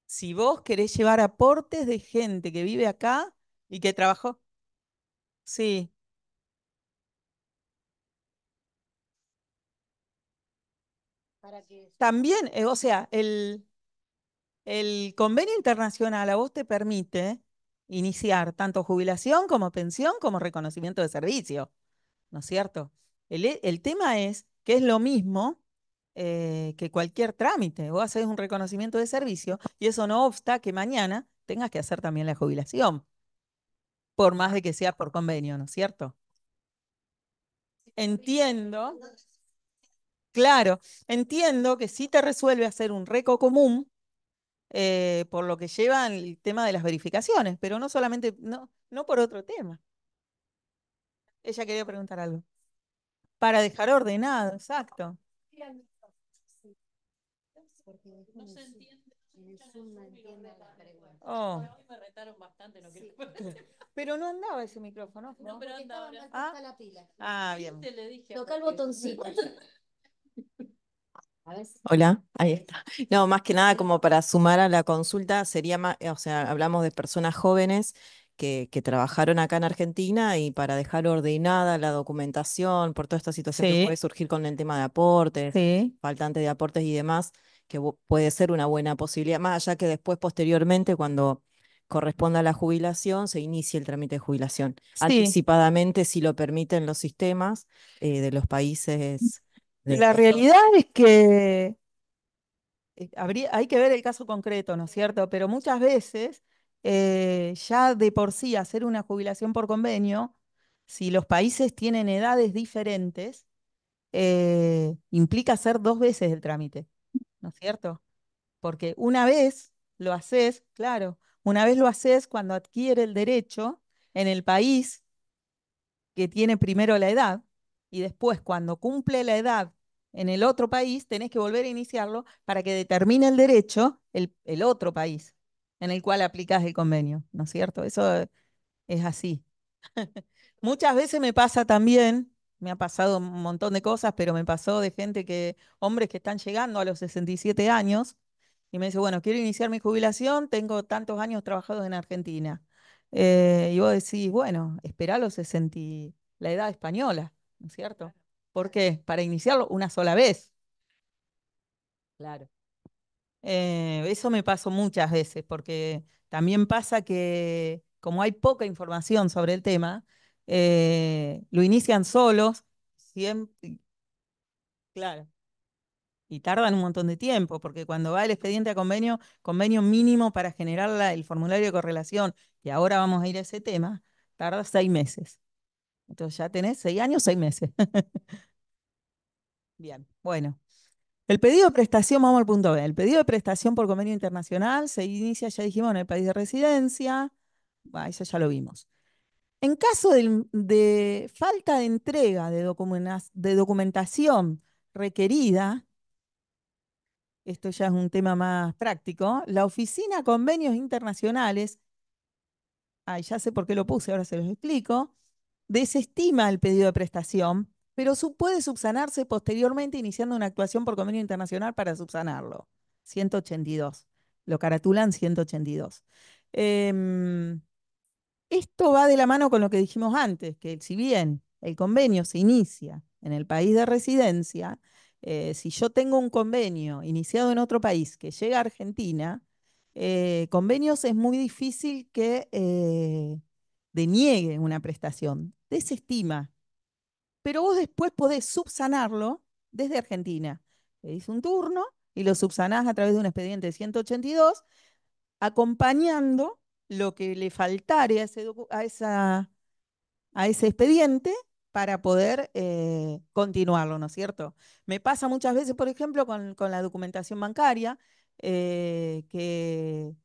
Si vos querés llevar aportes de gente que vive acá y que trabajó, sí, También, eh, o sea, el, convenio internacional a vos te permite iniciar tanto jubilación como pensión como reconocimiento de servicio, ¿no es cierto? El, tema es que es lo mismo eh, que cualquier trámite. Vos haces un reconocimiento de servicio y eso no obsta que mañana tengas que hacer también la jubilación, por más de que sea por convenio, ¿no es cierto? Entiendo. Claro, entiendo que sí te resuelve hacer un reco común, eh, por lo que lleva el tema de las verificaciones, pero no solamente, no, por otro tema. Ella quería preguntar algo. Para dejar ordenado, exacto. No oh. se entiende. Pero no andaba ese micrófono. No, pero andaba. Ah. la pila. ah bien. Toca el botoncito. Hola, ahí está. No, más que nada como para sumar a la consulta, sería más, o sea, hablamos de personas jóvenes que, trabajaron acá en Argentina y para dejar ordenada la documentación por toda esta situación que puede surgir con el tema de aportes, faltante de aportes y demás, que puede ser una buena posibilidad, más allá que después, posteriormente, cuando corresponda la jubilación, se inicie el trámite de jubilación. Anticipadamente, si lo permiten los sistemas eh, de los países la realidad es que eh, hay que ver el caso concreto, ¿no es cierto? Pero muchas veces, eh, ya de por sí hacer una jubilación por convenio, si los países tienen edades diferentes, eh, implica hacer dos veces el trámite, ¿no es cierto? Porque una vez lo haces, claro, una vez lo haces cuando adquiere el derecho en el país que tiene primero la edad, y después cuando cumple la edad en el otro país, tenés que volver a iniciarlo para que determine el derecho el, otro país en el cual aplicás el convenio, ¿no es cierto? Eso es así. Muchas veces me pasa también, me ha pasado un montón de cosas, pero me pasó de gente que, hombres que están llegando a los 67 años y me dice, bueno, quiero iniciar mi jubilación, tengo tantos años trabajados en Argentina. Eh, y vos decís, bueno, esperá los 60, la edad española cierto? ¿Por qué? Para iniciarlo una sola vez. Claro. Eh, eso me pasó muchas veces, porque también pasa que como hay poca información sobre el tema, eh, lo inician solos, siempre, claro, y tardan un montón de tiempo, porque cuando va el expediente a convenio, convenio mínimo para generar el formulario de correlación, y ahora vamos a ir a ese tema, tarda seis meses. Entonces ya tenés seis años, seis meses. Bien, bueno. El pedido de prestación, vamos al punto B. El pedido de prestación por convenio internacional se inicia, ya dijimos, en el país de residencia. eso ya lo vimos. En caso de, falta de entrega de, de documentación requerida, esto ya es un tema más práctico, la Oficina Convenios Internacionales, ay, ya sé por qué lo puse, ahora se los explico, desestima el pedido de prestación, pero puede subsanarse posteriormente iniciando una actuación por convenio internacional para subsanarlo. 182. Lo caratulan 182. Em, esto va de la mano con lo que dijimos antes, que si bien el convenio se inicia en el país de residencia, eh, si yo tengo un convenio iniciado en otro país que llega a Argentina, eh, convenios es muy difícil que eh, deniegue una prestación, desestima. Pero vos después podés subsanarlo desde Argentina. Hice un turno y lo subsanás a través de un expediente 182, acompañando lo que le faltare a ese, a esa, a ese expediente para poder eh, continuarlo, ¿no es cierto? Me pasa muchas veces, por ejemplo, con, la documentación bancaria, eh, que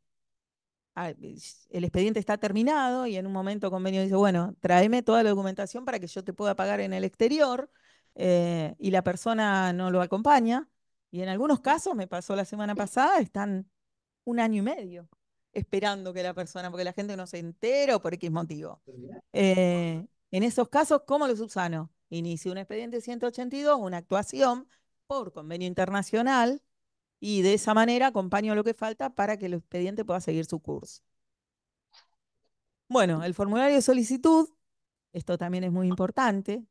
Ah, el expediente está terminado y en un momento convenio dice, bueno, tráeme toda la documentación para que yo te pueda pagar en el exterior eh, y la persona no lo acompaña. Y en algunos casos, me pasó la semana pasada, están un año y medio esperando que la persona, porque la gente no se entera o por X motivo. Eh, en esos casos, ¿cómo lo subsano? Inicio un expediente 182, una actuación por convenio internacional y de esa manera acompaño lo que falta para que el expediente pueda seguir su curso. Bueno, el formulario de solicitud, esto también es muy importante,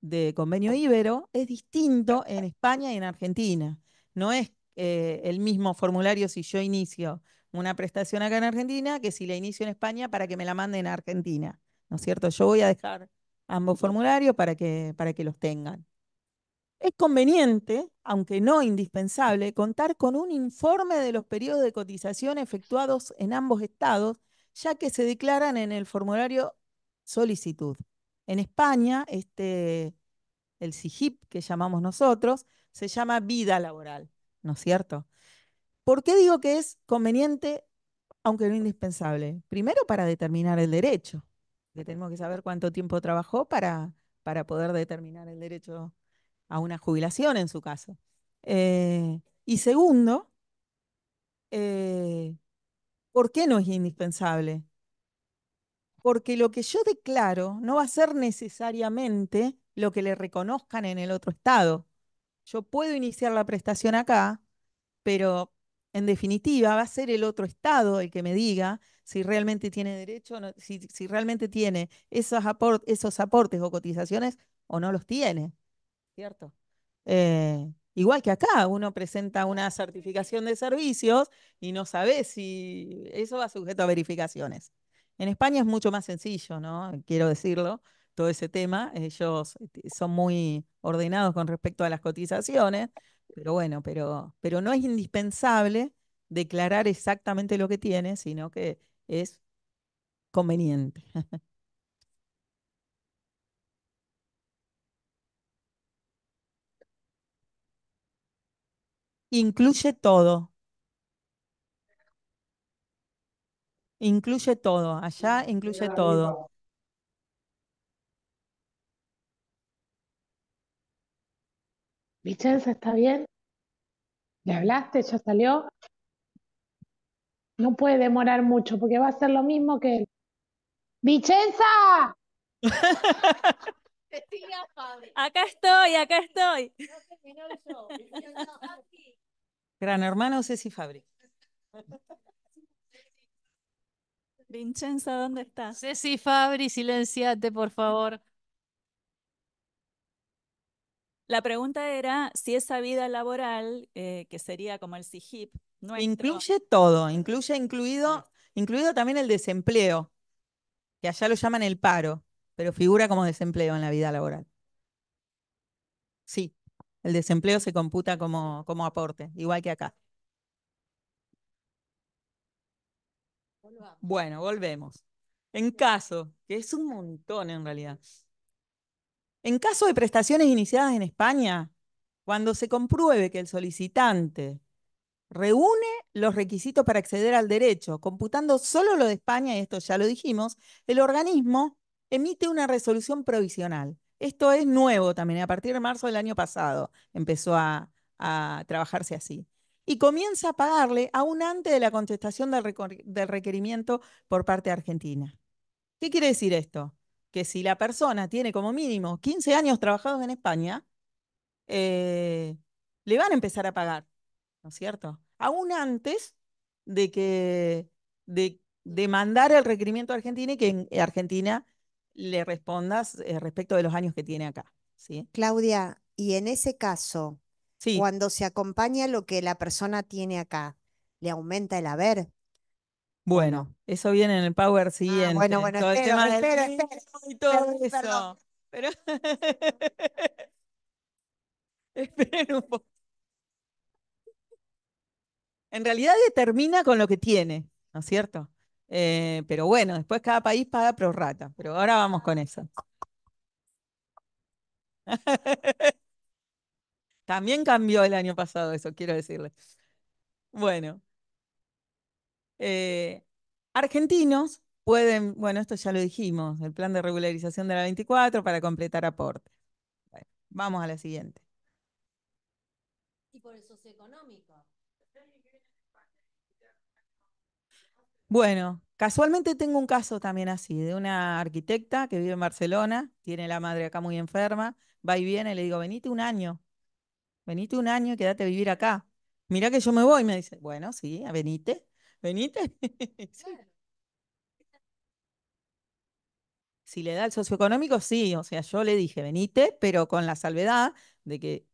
de convenio ibero, es distinto en España y en Argentina. No es eh, el mismo formulario si yo inicio una prestación acá en Argentina que si la inicio en España para que me la manden a Argentina. ¿No es cierto? Yo voy a dejar ambos formularios para que, para que los tengan. Es conveniente, aunque no indispensable, contar con un informe de los periodos de cotización efectuados en ambos estados, ya que se declaran en el formulario solicitud. En España, este, el SIGIP que llamamos nosotros, se llama vida laboral, ¿no es cierto? ¿Por qué digo que es conveniente, aunque no indispensable? Primero, para determinar el derecho, que tenemos que saber cuánto tiempo trabajó para, para poder determinar el derecho a una jubilación en su caso. Eh, y segundo, eh, ¿por qué no es indispensable? Porque lo que yo declaro no va a ser necesariamente lo que le reconozcan en el otro estado. Yo puedo iniciar la prestación acá, pero en definitiva va a ser el otro estado el que me diga si realmente tiene derecho, si, si realmente tiene esos, esos aportes o cotizaciones o no los tiene. Eh, igual que acá, uno presenta una certificación de servicios y no sabe si eso va sujeto a verificaciones. En España es mucho más sencillo, ¿no? Quiero decirlo, todo ese tema. Ellos este, son muy ordenados con respecto a las cotizaciones, pero bueno, pero, pero no es indispensable declarar exactamente lo que tiene, sino que es conveniente. Incluye todo. Incluye todo. Allá incluye todo. Vicenza, ¿está bien? ¿Le hablaste? ¿Ya salió? No puede demorar mucho porque va a ser lo mismo que él. ¡Vicenza! acá estoy, acá estoy. Gran hermano Ceci Fabri. Vincenza, ¿dónde estás? Ceci Fabri, silenciate, por favor. La pregunta era si esa vida laboral, eh, que sería como el CIGIP, Incluye todo, incluye incluido, incluido también el desempleo, que allá lo llaman el paro, pero figura como desempleo en la vida laboral. Sí. El desempleo se computa como, como aporte, igual que acá. Bueno, volvemos. En caso, que es un montón en realidad. En caso de prestaciones iniciadas en España, cuando se compruebe que el solicitante reúne los requisitos para acceder al derecho, computando solo lo de España, y esto ya lo dijimos, el organismo emite una resolución provisional esto es nuevo también, a partir de marzo del año pasado empezó a, trabajarse así. Y comienza a pagarle aún antes de la contestación del, requerimiento por parte de Argentina. ¿Qué quiere decir esto? Que si la persona tiene como mínimo 15 años trabajados en España, eh, le van a empezar a pagar, ¿no es cierto? Aún antes de que de, de mandar el requerimiento a Argentina y que en Argentina le respondas eh, respecto de los años que tiene acá. ¿sí? Claudia, y en ese caso, sí. cuando se acompaña lo que la persona tiene acá, ¿le aumenta el haber? Bueno, eso viene en el power siguiente. Ah, bueno, bueno, todo Pero... un poco. En realidad determina con lo que tiene, ¿no es cierto? Eh, pero bueno, después cada país paga prorrata, pero ahora vamos con eso. También cambió el año pasado eso, quiero decirle Bueno, eh, argentinos pueden, bueno, esto ya lo dijimos, el plan de regularización de la 24 para completar aporte. vamos a la siguiente. Y por el socioeconómico. Bueno, casualmente tengo un caso también así, de una arquitecta que vive en Barcelona, tiene la madre acá muy enferma, va y viene, le digo, venite un año, venite un año y quédate a vivir acá. Mirá que yo me voy, me dice, bueno, sí, venite, venite. sí. Si le da el socioeconómico, sí, o sea, yo le dije, venite, pero con la salvedad de que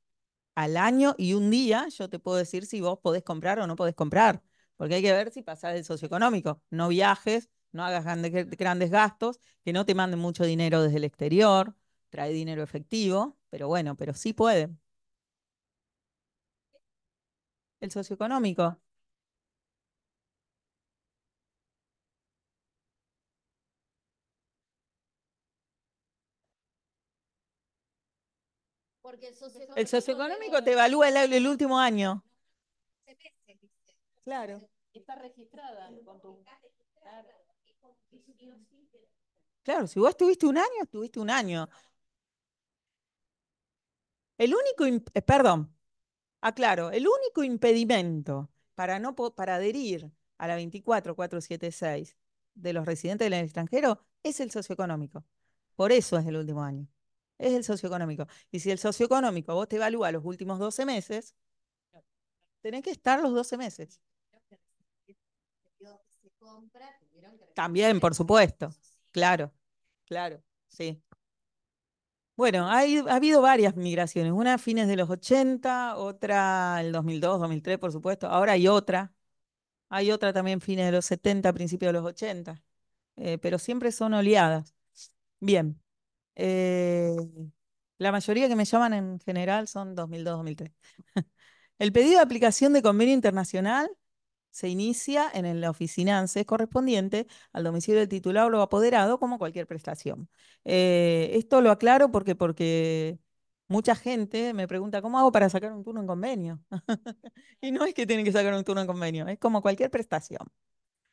al año y un día yo te puedo decir si vos podés comprar o no podés comprar porque hay que ver si pasás el socioeconómico. No viajes, no hagas grandes gastos, que no te manden mucho dinero desde el exterior, trae dinero efectivo, pero bueno, pero sí puede. El socioeconómico. Porque el socioeconómico, te evalúa el último año. Claro. Está registrada Claro. si vos estuviste un año, estuviste un año. El único, eh, perdón, aclaro, el único impedimento para, no, para adherir a la 24476 de los residentes del extranjero es el socioeconómico. Por eso es el último año. Es el socioeconómico. Y si el socioeconómico vos te evalúa los últimos 12 meses, tenés que estar los 12 meses. También, por supuesto. Claro, claro, sí. Bueno, hay, ha habido varias migraciones, una a fines de los 80, otra el 2002, 2003, por supuesto, ahora hay otra, hay otra también fines de los 70, principios de los 80, eh, pero siempre son oleadas. Bien, eh, la mayoría que me llaman en general son 2002, 2003. el pedido de aplicación de convenio internacional se inicia en la oficina ANSES correspondiente al domicilio del titulado o apoderado, como cualquier prestación. Eh, esto lo aclaro porque, porque mucha gente me pregunta, ¿cómo hago para sacar un turno en convenio? y no es que tienen que sacar un turno en convenio, es como cualquier prestación.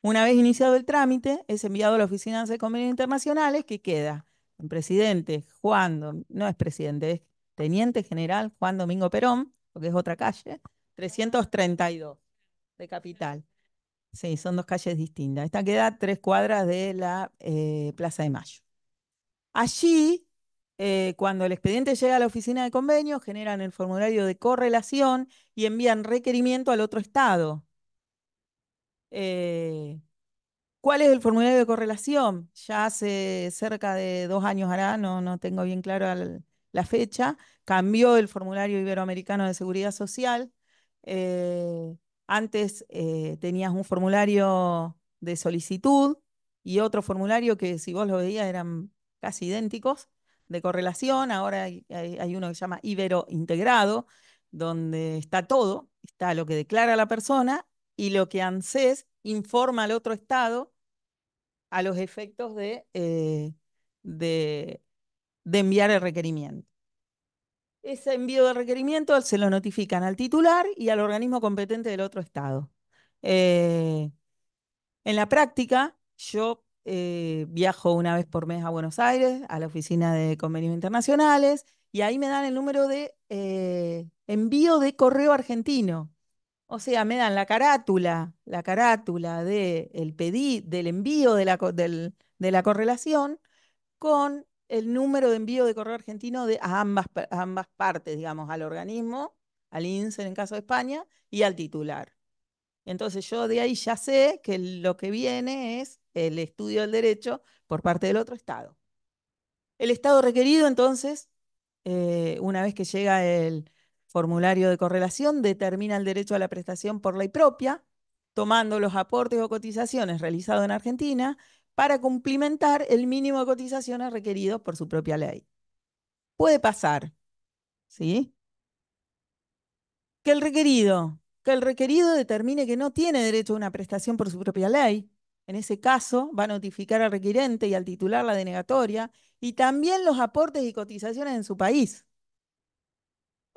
Una vez iniciado el trámite, es enviado a la oficina de convenios internacionales que queda en presidente Juan, no es presidente, es teniente general Juan Domingo Perón, que es otra calle, 332 de Capital. Sí, son dos calles distintas. Esta queda tres cuadras de la eh, Plaza de Mayo. Allí, eh, cuando el expediente llega a la oficina de convenio, generan el formulario de correlación y envían requerimiento al otro estado. Eh, ¿Cuál es el formulario de correlación? Ya hace cerca de dos años hará, no, no tengo bien claro la fecha, cambió el formulario iberoamericano de seguridad social. Antes eh, tenías un formulario de solicitud y otro formulario que si vos lo veías eran casi idénticos de correlación. Ahora hay, uno que se llama Ibero integrado, donde está todo, está lo que declara la persona y lo que ANSES informa al otro Estado a los efectos de, eh, de enviar el requerimiento. Ese envío de requerimiento se lo notifican al titular y al organismo competente del otro estado. Eh, en la práctica, yo eh, viajo una vez por mes a Buenos Aires, a la oficina de convenios internacionales, y ahí me dan el número de eh, envío de correo argentino. O sea, me dan la carátula, la carátula de el del envío de la, de la correlación con el número de envío de correo argentino de, a, ambas, ambas partes, digamos, al organismo, al INSER en caso de España, y al titular. Entonces yo de ahí ya sé que lo que viene es el estudio del derecho por parte del otro Estado. El Estado requerido, entonces, eh, una vez que llega el formulario de correlación, determina el derecho a la prestación por ley propia, tomando los aportes o cotizaciones realizados en Argentina para cumplimentar el mínimo de cotizaciones requeridos por su propia ley. Puede pasar, ¿sí? Que el requerido, que el requerido determine que no tiene derecho a una prestación por su propia ley. En ese caso, va a notificar al requirente y al titular la denegatoria y también los aportes y cotizaciones en su país.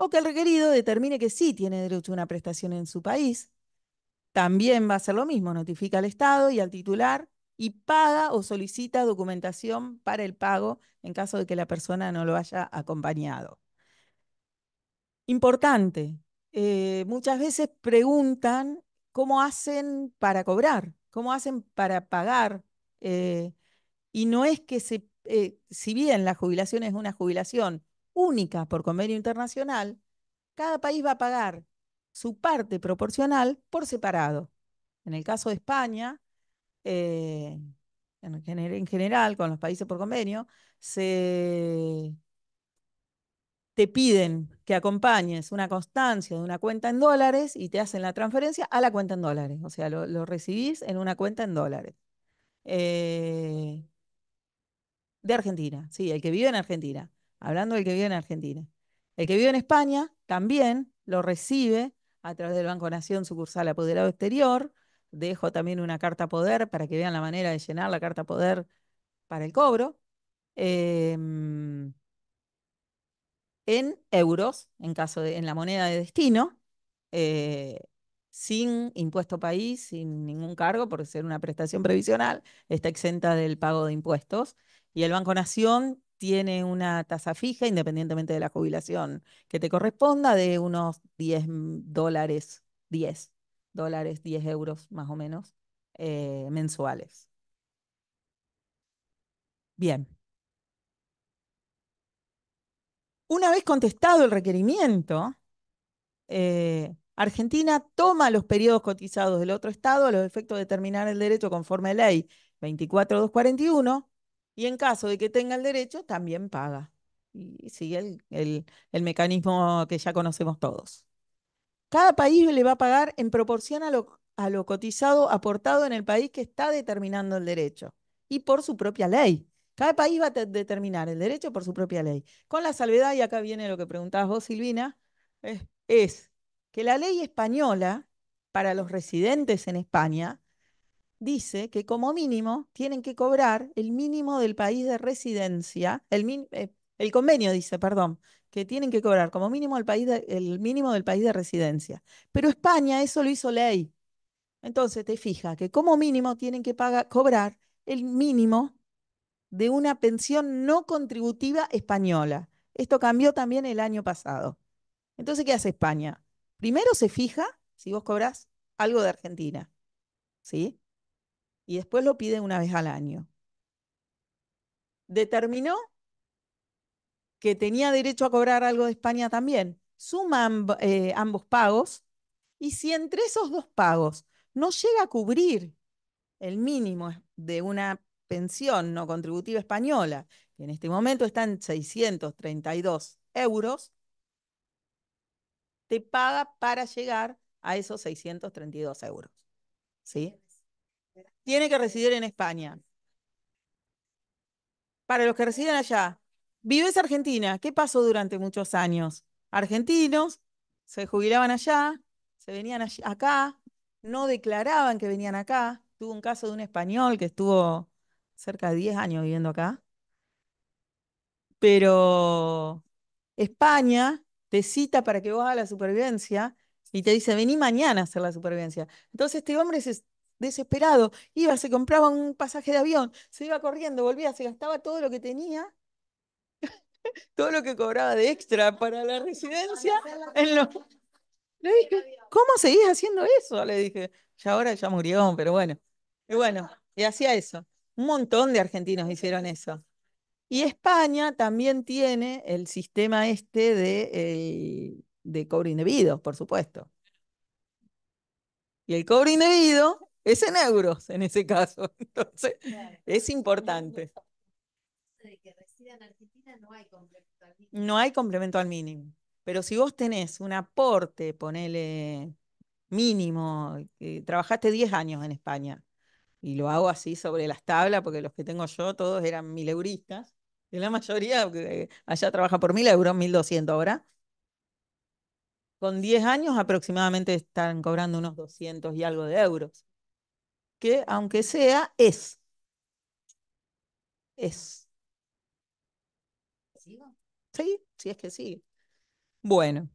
O que el requerido determine que sí tiene derecho a una prestación en su país. También va a hacer lo mismo, notifica al Estado y al titular y paga o solicita documentación para el pago en caso de que la persona no lo haya acompañado. Importante, eh, muchas veces preguntan cómo hacen para cobrar, cómo hacen para pagar. Eh, y no es que se, eh, si bien la jubilación es una jubilación única por convenio internacional, cada país va a pagar su parte proporcional por separado. En el caso de España, eh, en, general con los países por convenio, se te piden que acompañes una constancia de una cuenta en dólares y te hacen la transferencia a la cuenta en dólares. O sea, lo, recibís en una cuenta en dólares. Eh, de Argentina, sí, el que vive en Argentina. Hablando del que vive en Argentina. El que vive en España también lo recibe a través del Banco Nación Sucursal Apoderado Exterior Dejo también una carta poder para que vean la manera de llenar la carta poder para el cobro. Em, en euros, en caso de, en la moneda de destino, eh, sin impuesto país, sin ningún cargo, por ser una prestación previsional, está exenta del pago de impuestos. Y el Banco Nación tiene una tasa fija, independientemente de la jubilación que te corresponda, de unos 10 dólares, 10 dólares, 10 euros más o menos eh, mensuales. Bien. Una vez contestado el requerimiento, eh, Argentina toma los periodos cotizados del otro Estado a los efectos de determinar el derecho conforme a ley 24241 y en caso de que tenga el derecho también paga. Y sigue el mecanismo que ya conocemos todos. Cada país le va a pagar en proporción a lo, cotizado aportado en el país que está determinando el derecho y por su propia ley. Cada país va a determinar el derecho por su propia ley. Con la salvedad, y acá viene lo que preguntabas vos, Silvina, es, que la ley española para los residentes en España dice que como mínimo tienen que cobrar el mínimo del país de residencia, el eh, convenio dice, perdón, que tienen que cobrar como mínimo el, país el mínimo del país de residencia. Pero España eso lo hizo ley. Entonces te fija que como mínimo tienen que pagar, cobrar el mínimo de una pensión no contributiva española. Esto cambió también el año pasado. Entonces, ¿qué hace España? Primero se fija si vos cobrás algo de Argentina, ¿sí? Y después lo pide una vez al año. Determinó que tenía derecho a cobrar algo de España también. Suman eh, ambos pagos y si entre esos dos pagos no llega a cubrir el mínimo de una pensión no contributiva española, que en este momento está en 632 euros, te paga para llegar a esos 632 euros. ¿Sí? Tiene que residir en España. Para los que residen allá, Vives Argentina. ¿Qué pasó durante muchos años? Argentinos se jubilaban allá, se venían acá, no declaraban que venían acá. Tuvo un caso de un español que estuvo cerca de 10 años viviendo acá. Pero España te cita para que vos a la supervivencia y te dice, vení mañana a hacer la supervivencia. Entonces este hombre es desesperado, iba, se compraba un pasaje de avión, se iba corriendo, volvía, se gastaba todo lo que tenía todo lo que cobraba de extra para la residencia. Le dije, ¿cómo seguís haciendo eso? Le dije, ya ahora ya murió, pero bueno. Y bueno, y hacía eso. Un montón de argentinos hicieron eso. Y España también tiene el sistema este de, eh, de cobro indebido, por supuesto. Y el cobro indebido es en euros en ese caso. Entonces, es importante. que residan no hay complemento al mínimo. No hay complemento al mínimo. Pero si vos tenés un aporte, ponele mínimo, trabajaste 10 años en España, y lo hago así sobre las tablas, porque los que tengo yo todos eran mil euristas, y la mayoría eh, allá trabaja por mil euros, 1200 ahora. Con 10 años aproximadamente están cobrando unos 200 y algo de euros, que aunque sea, es. Es Sí, sí es que sí. Bueno,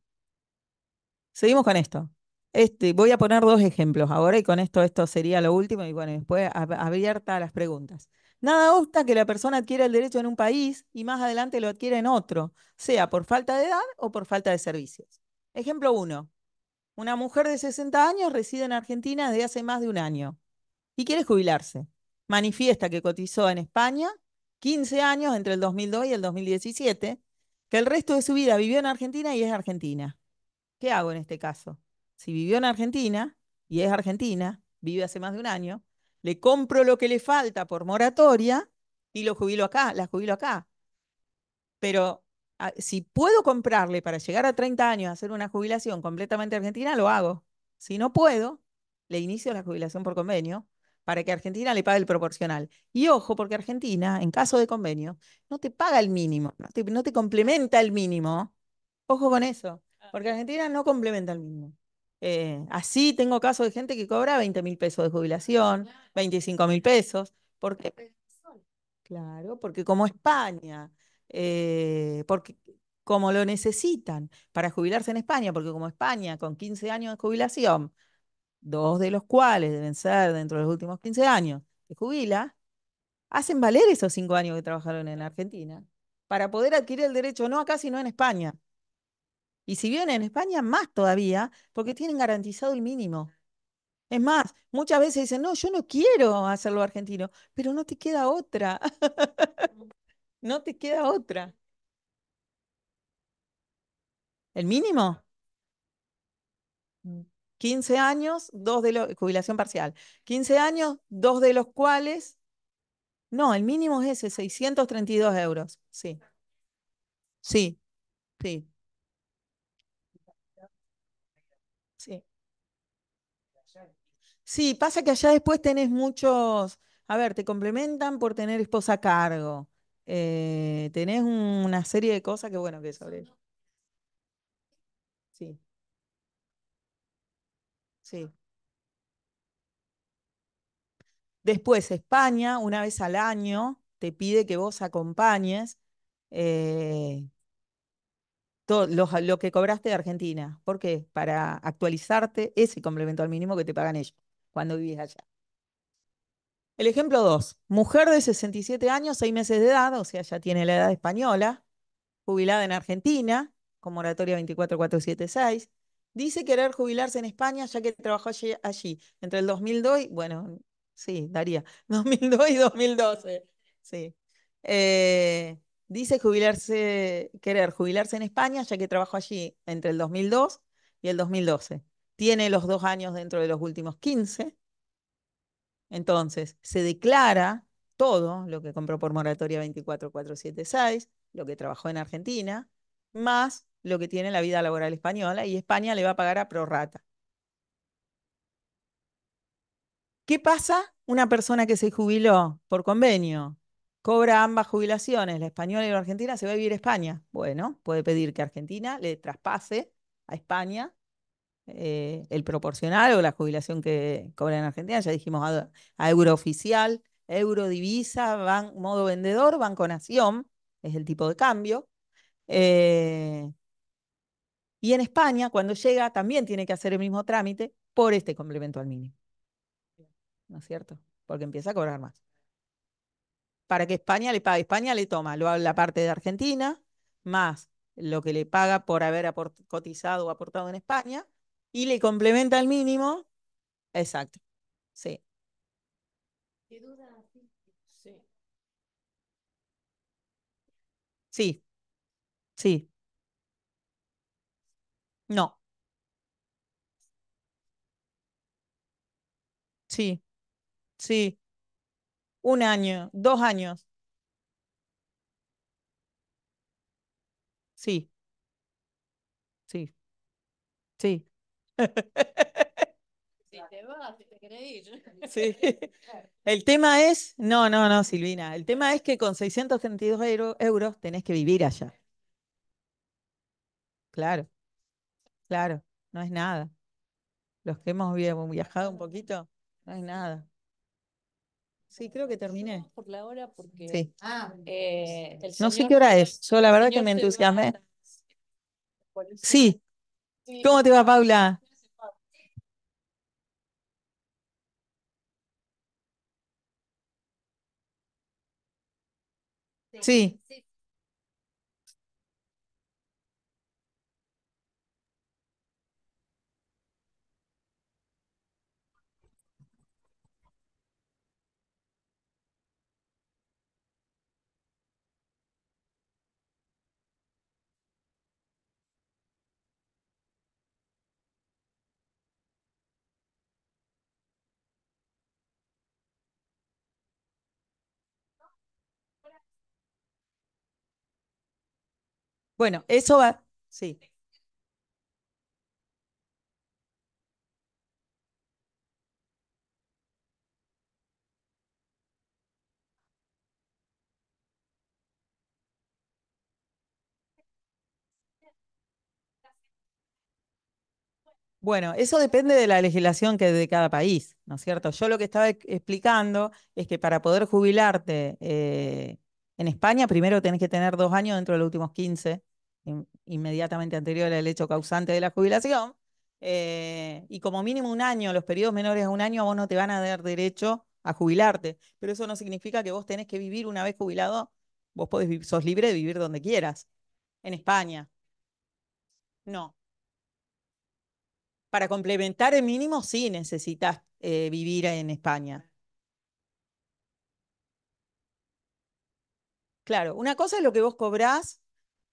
seguimos con esto. Este, voy a poner dos ejemplos ahora y con esto esto sería lo último y bueno, después abierta a las preguntas. Nada obsta que la persona adquiera el derecho en un país y más adelante lo adquiera en otro, sea por falta de edad o por falta de servicios. Ejemplo uno: Una mujer de 60 años reside en Argentina desde hace más de un año y quiere jubilarse. Manifiesta que cotizó en España 15 años entre el 2002 y el 2017 que el resto de su vida vivió en Argentina y es argentina. ¿Qué hago en este caso? Si vivió en Argentina y es argentina, vive hace más de un año, le compro lo que le falta por moratoria y lo jubilo acá, la jubilo acá. Pero ah, si puedo comprarle para llegar a 30 años hacer una jubilación completamente argentina, lo hago. Si no puedo, le inicio la jubilación por convenio para que Argentina le pague el proporcional. Y ojo, porque Argentina, en caso de convenio, no te paga el mínimo, no te, complementa el mínimo. Ojo con eso, ah. porque Argentina no complementa el mínimo. Eh, así tengo casos de gente que cobra 20 mil pesos de jubilación, 25 mil pesos. ¿Por qué? Claro, porque como España, eh, porque como lo necesitan para jubilarse en España, porque como España con 15 años de jubilación dos de los cuales deben ser dentro de los últimos 15 años, de jubila, hacen valer esos cinco años que trabajaron en Argentina para poder adquirir el derecho, no acá, sino en España. Y si vienen en España, más todavía, porque tienen garantizado el mínimo. Es más, muchas veces dicen, no, yo no quiero hacerlo argentino, pero no te queda otra. no te queda otra. ¿El mínimo? 15 años, dos de los, jubilación parcial, 15 años, dos de los cuales, no, el mínimo es ese, 632 euros, sí. Sí, sí. Sí. Sí, pasa que allá después tenés muchos, a ver, te complementan por tener esposa a cargo, eh, tenés una serie de cosas que bueno, que sobre Después, España, una vez al año, te pide que vos acompañes eh, lo, lo, que cobraste de Argentina. ¿Por qué? Para actualizarte ese complemento al mínimo que te pagan ellos cuando vivís allá. El ejemplo 2. Mujer de 67 años, 6 meses de edad, o sea, ya tiene la edad española, jubilada en Argentina, con moratoria 24476 Dice querer jubilarse en España ya que trabajó allí, entre el 2002 y, bueno, sí, daría, 2002 y 2012. Sí. Eh, dice jubilarse, querer jubilarse en España ya que trabajó allí entre el 2002 y el 2012. Tiene los dos años dentro de los últimos 15. Entonces, se declara todo lo que compró por moratoria 24476, lo que trabajó en Argentina, más lo que tiene la vida laboral española y España le va a pagar a prorrata. ¿Qué pasa? Una persona que se jubiló por convenio, cobra ambas jubilaciones, la española y la argentina, se va a vivir a España. Bueno, puede pedir que Argentina le traspase a España eh, el proporcional o la jubilación que cobra en Argentina, ya dijimos a, euro oficial, euro divisa, modo vendedor, banco nación, es el tipo de cambio. Eh, y en España, cuando llega, también tiene que hacer el mismo trámite por este complemento al mínimo. ¿No es cierto? Porque empieza a cobrar más. Para que España le pague. España le toma la parte de Argentina, más lo que le paga por haber cotizado o aportado en España, y le complementa al mínimo. Exacto. Sí. duda? Sí. Sí. Sí. No, sí, sí. Un año, dos años, sí, sí, sí. te vas, Sí. El tema es, no, no, no, Silvina, el tema es que con 632 euros tenés que vivir allá. Claro. Claro, no es nada. Los que hemos viajado un poquito, no es nada. Sí, creo que terminé. Por la hora, porque. Ah. Eh, no sé qué hora es. Yo la verdad que me entusiasmé. Sí. sí. ¿Cómo te va, Paula? Sí. sí. Bueno, eso va, sí. Bueno, eso depende de la legislación que de cada país, ¿no es cierto? Yo lo que estaba explicando es que para poder jubilarte eh, en España, primero tenés que tener dos años dentro de los últimos 15 inmediatamente anterior al hecho causante de la jubilación, eh, y como mínimo un año, los periodos menores a un año, vos no te van a dar derecho a jubilarte, pero eso no significa que vos tenés que vivir una vez jubilado, vos podés, sos libre de vivir donde quieras, en España. No. Para complementar el mínimo, sí necesitas eh, vivir en España. Claro, una cosa es lo que vos cobrás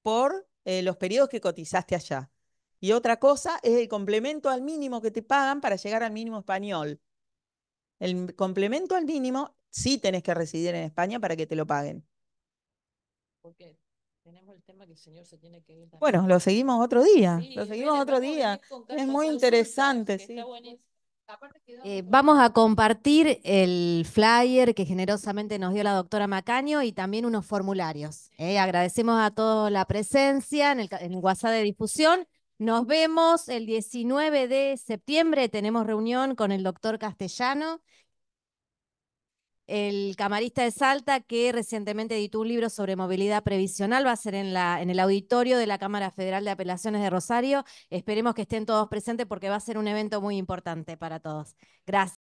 por eh, los periodos que cotizaste allá. Y otra cosa es el complemento al mínimo que te pagan para llegar al mínimo español. El complemento al mínimo sí tenés que residir en España para que te lo paguen. Bueno, lo seguimos otro día. lo seguimos otro día. Es muy interesante. Sí. Eh, vamos a compartir el flyer que generosamente nos dio la doctora Macaño y también unos formularios. Eh. agradecemos a todos la presencia en el, en WhatsApp de difusión. Nos vemos el 19 de septiembre. Tenemos reunión con el doctor Castellano el camarista de Salta, que recientemente editó un libro sobre movilidad previsional, va a ser en, la, en el auditorio de la Cámara Federal de Apelaciones de Rosario. Esperemos que estén todos presentes porque va a ser un evento muy importante para todos. Gracias.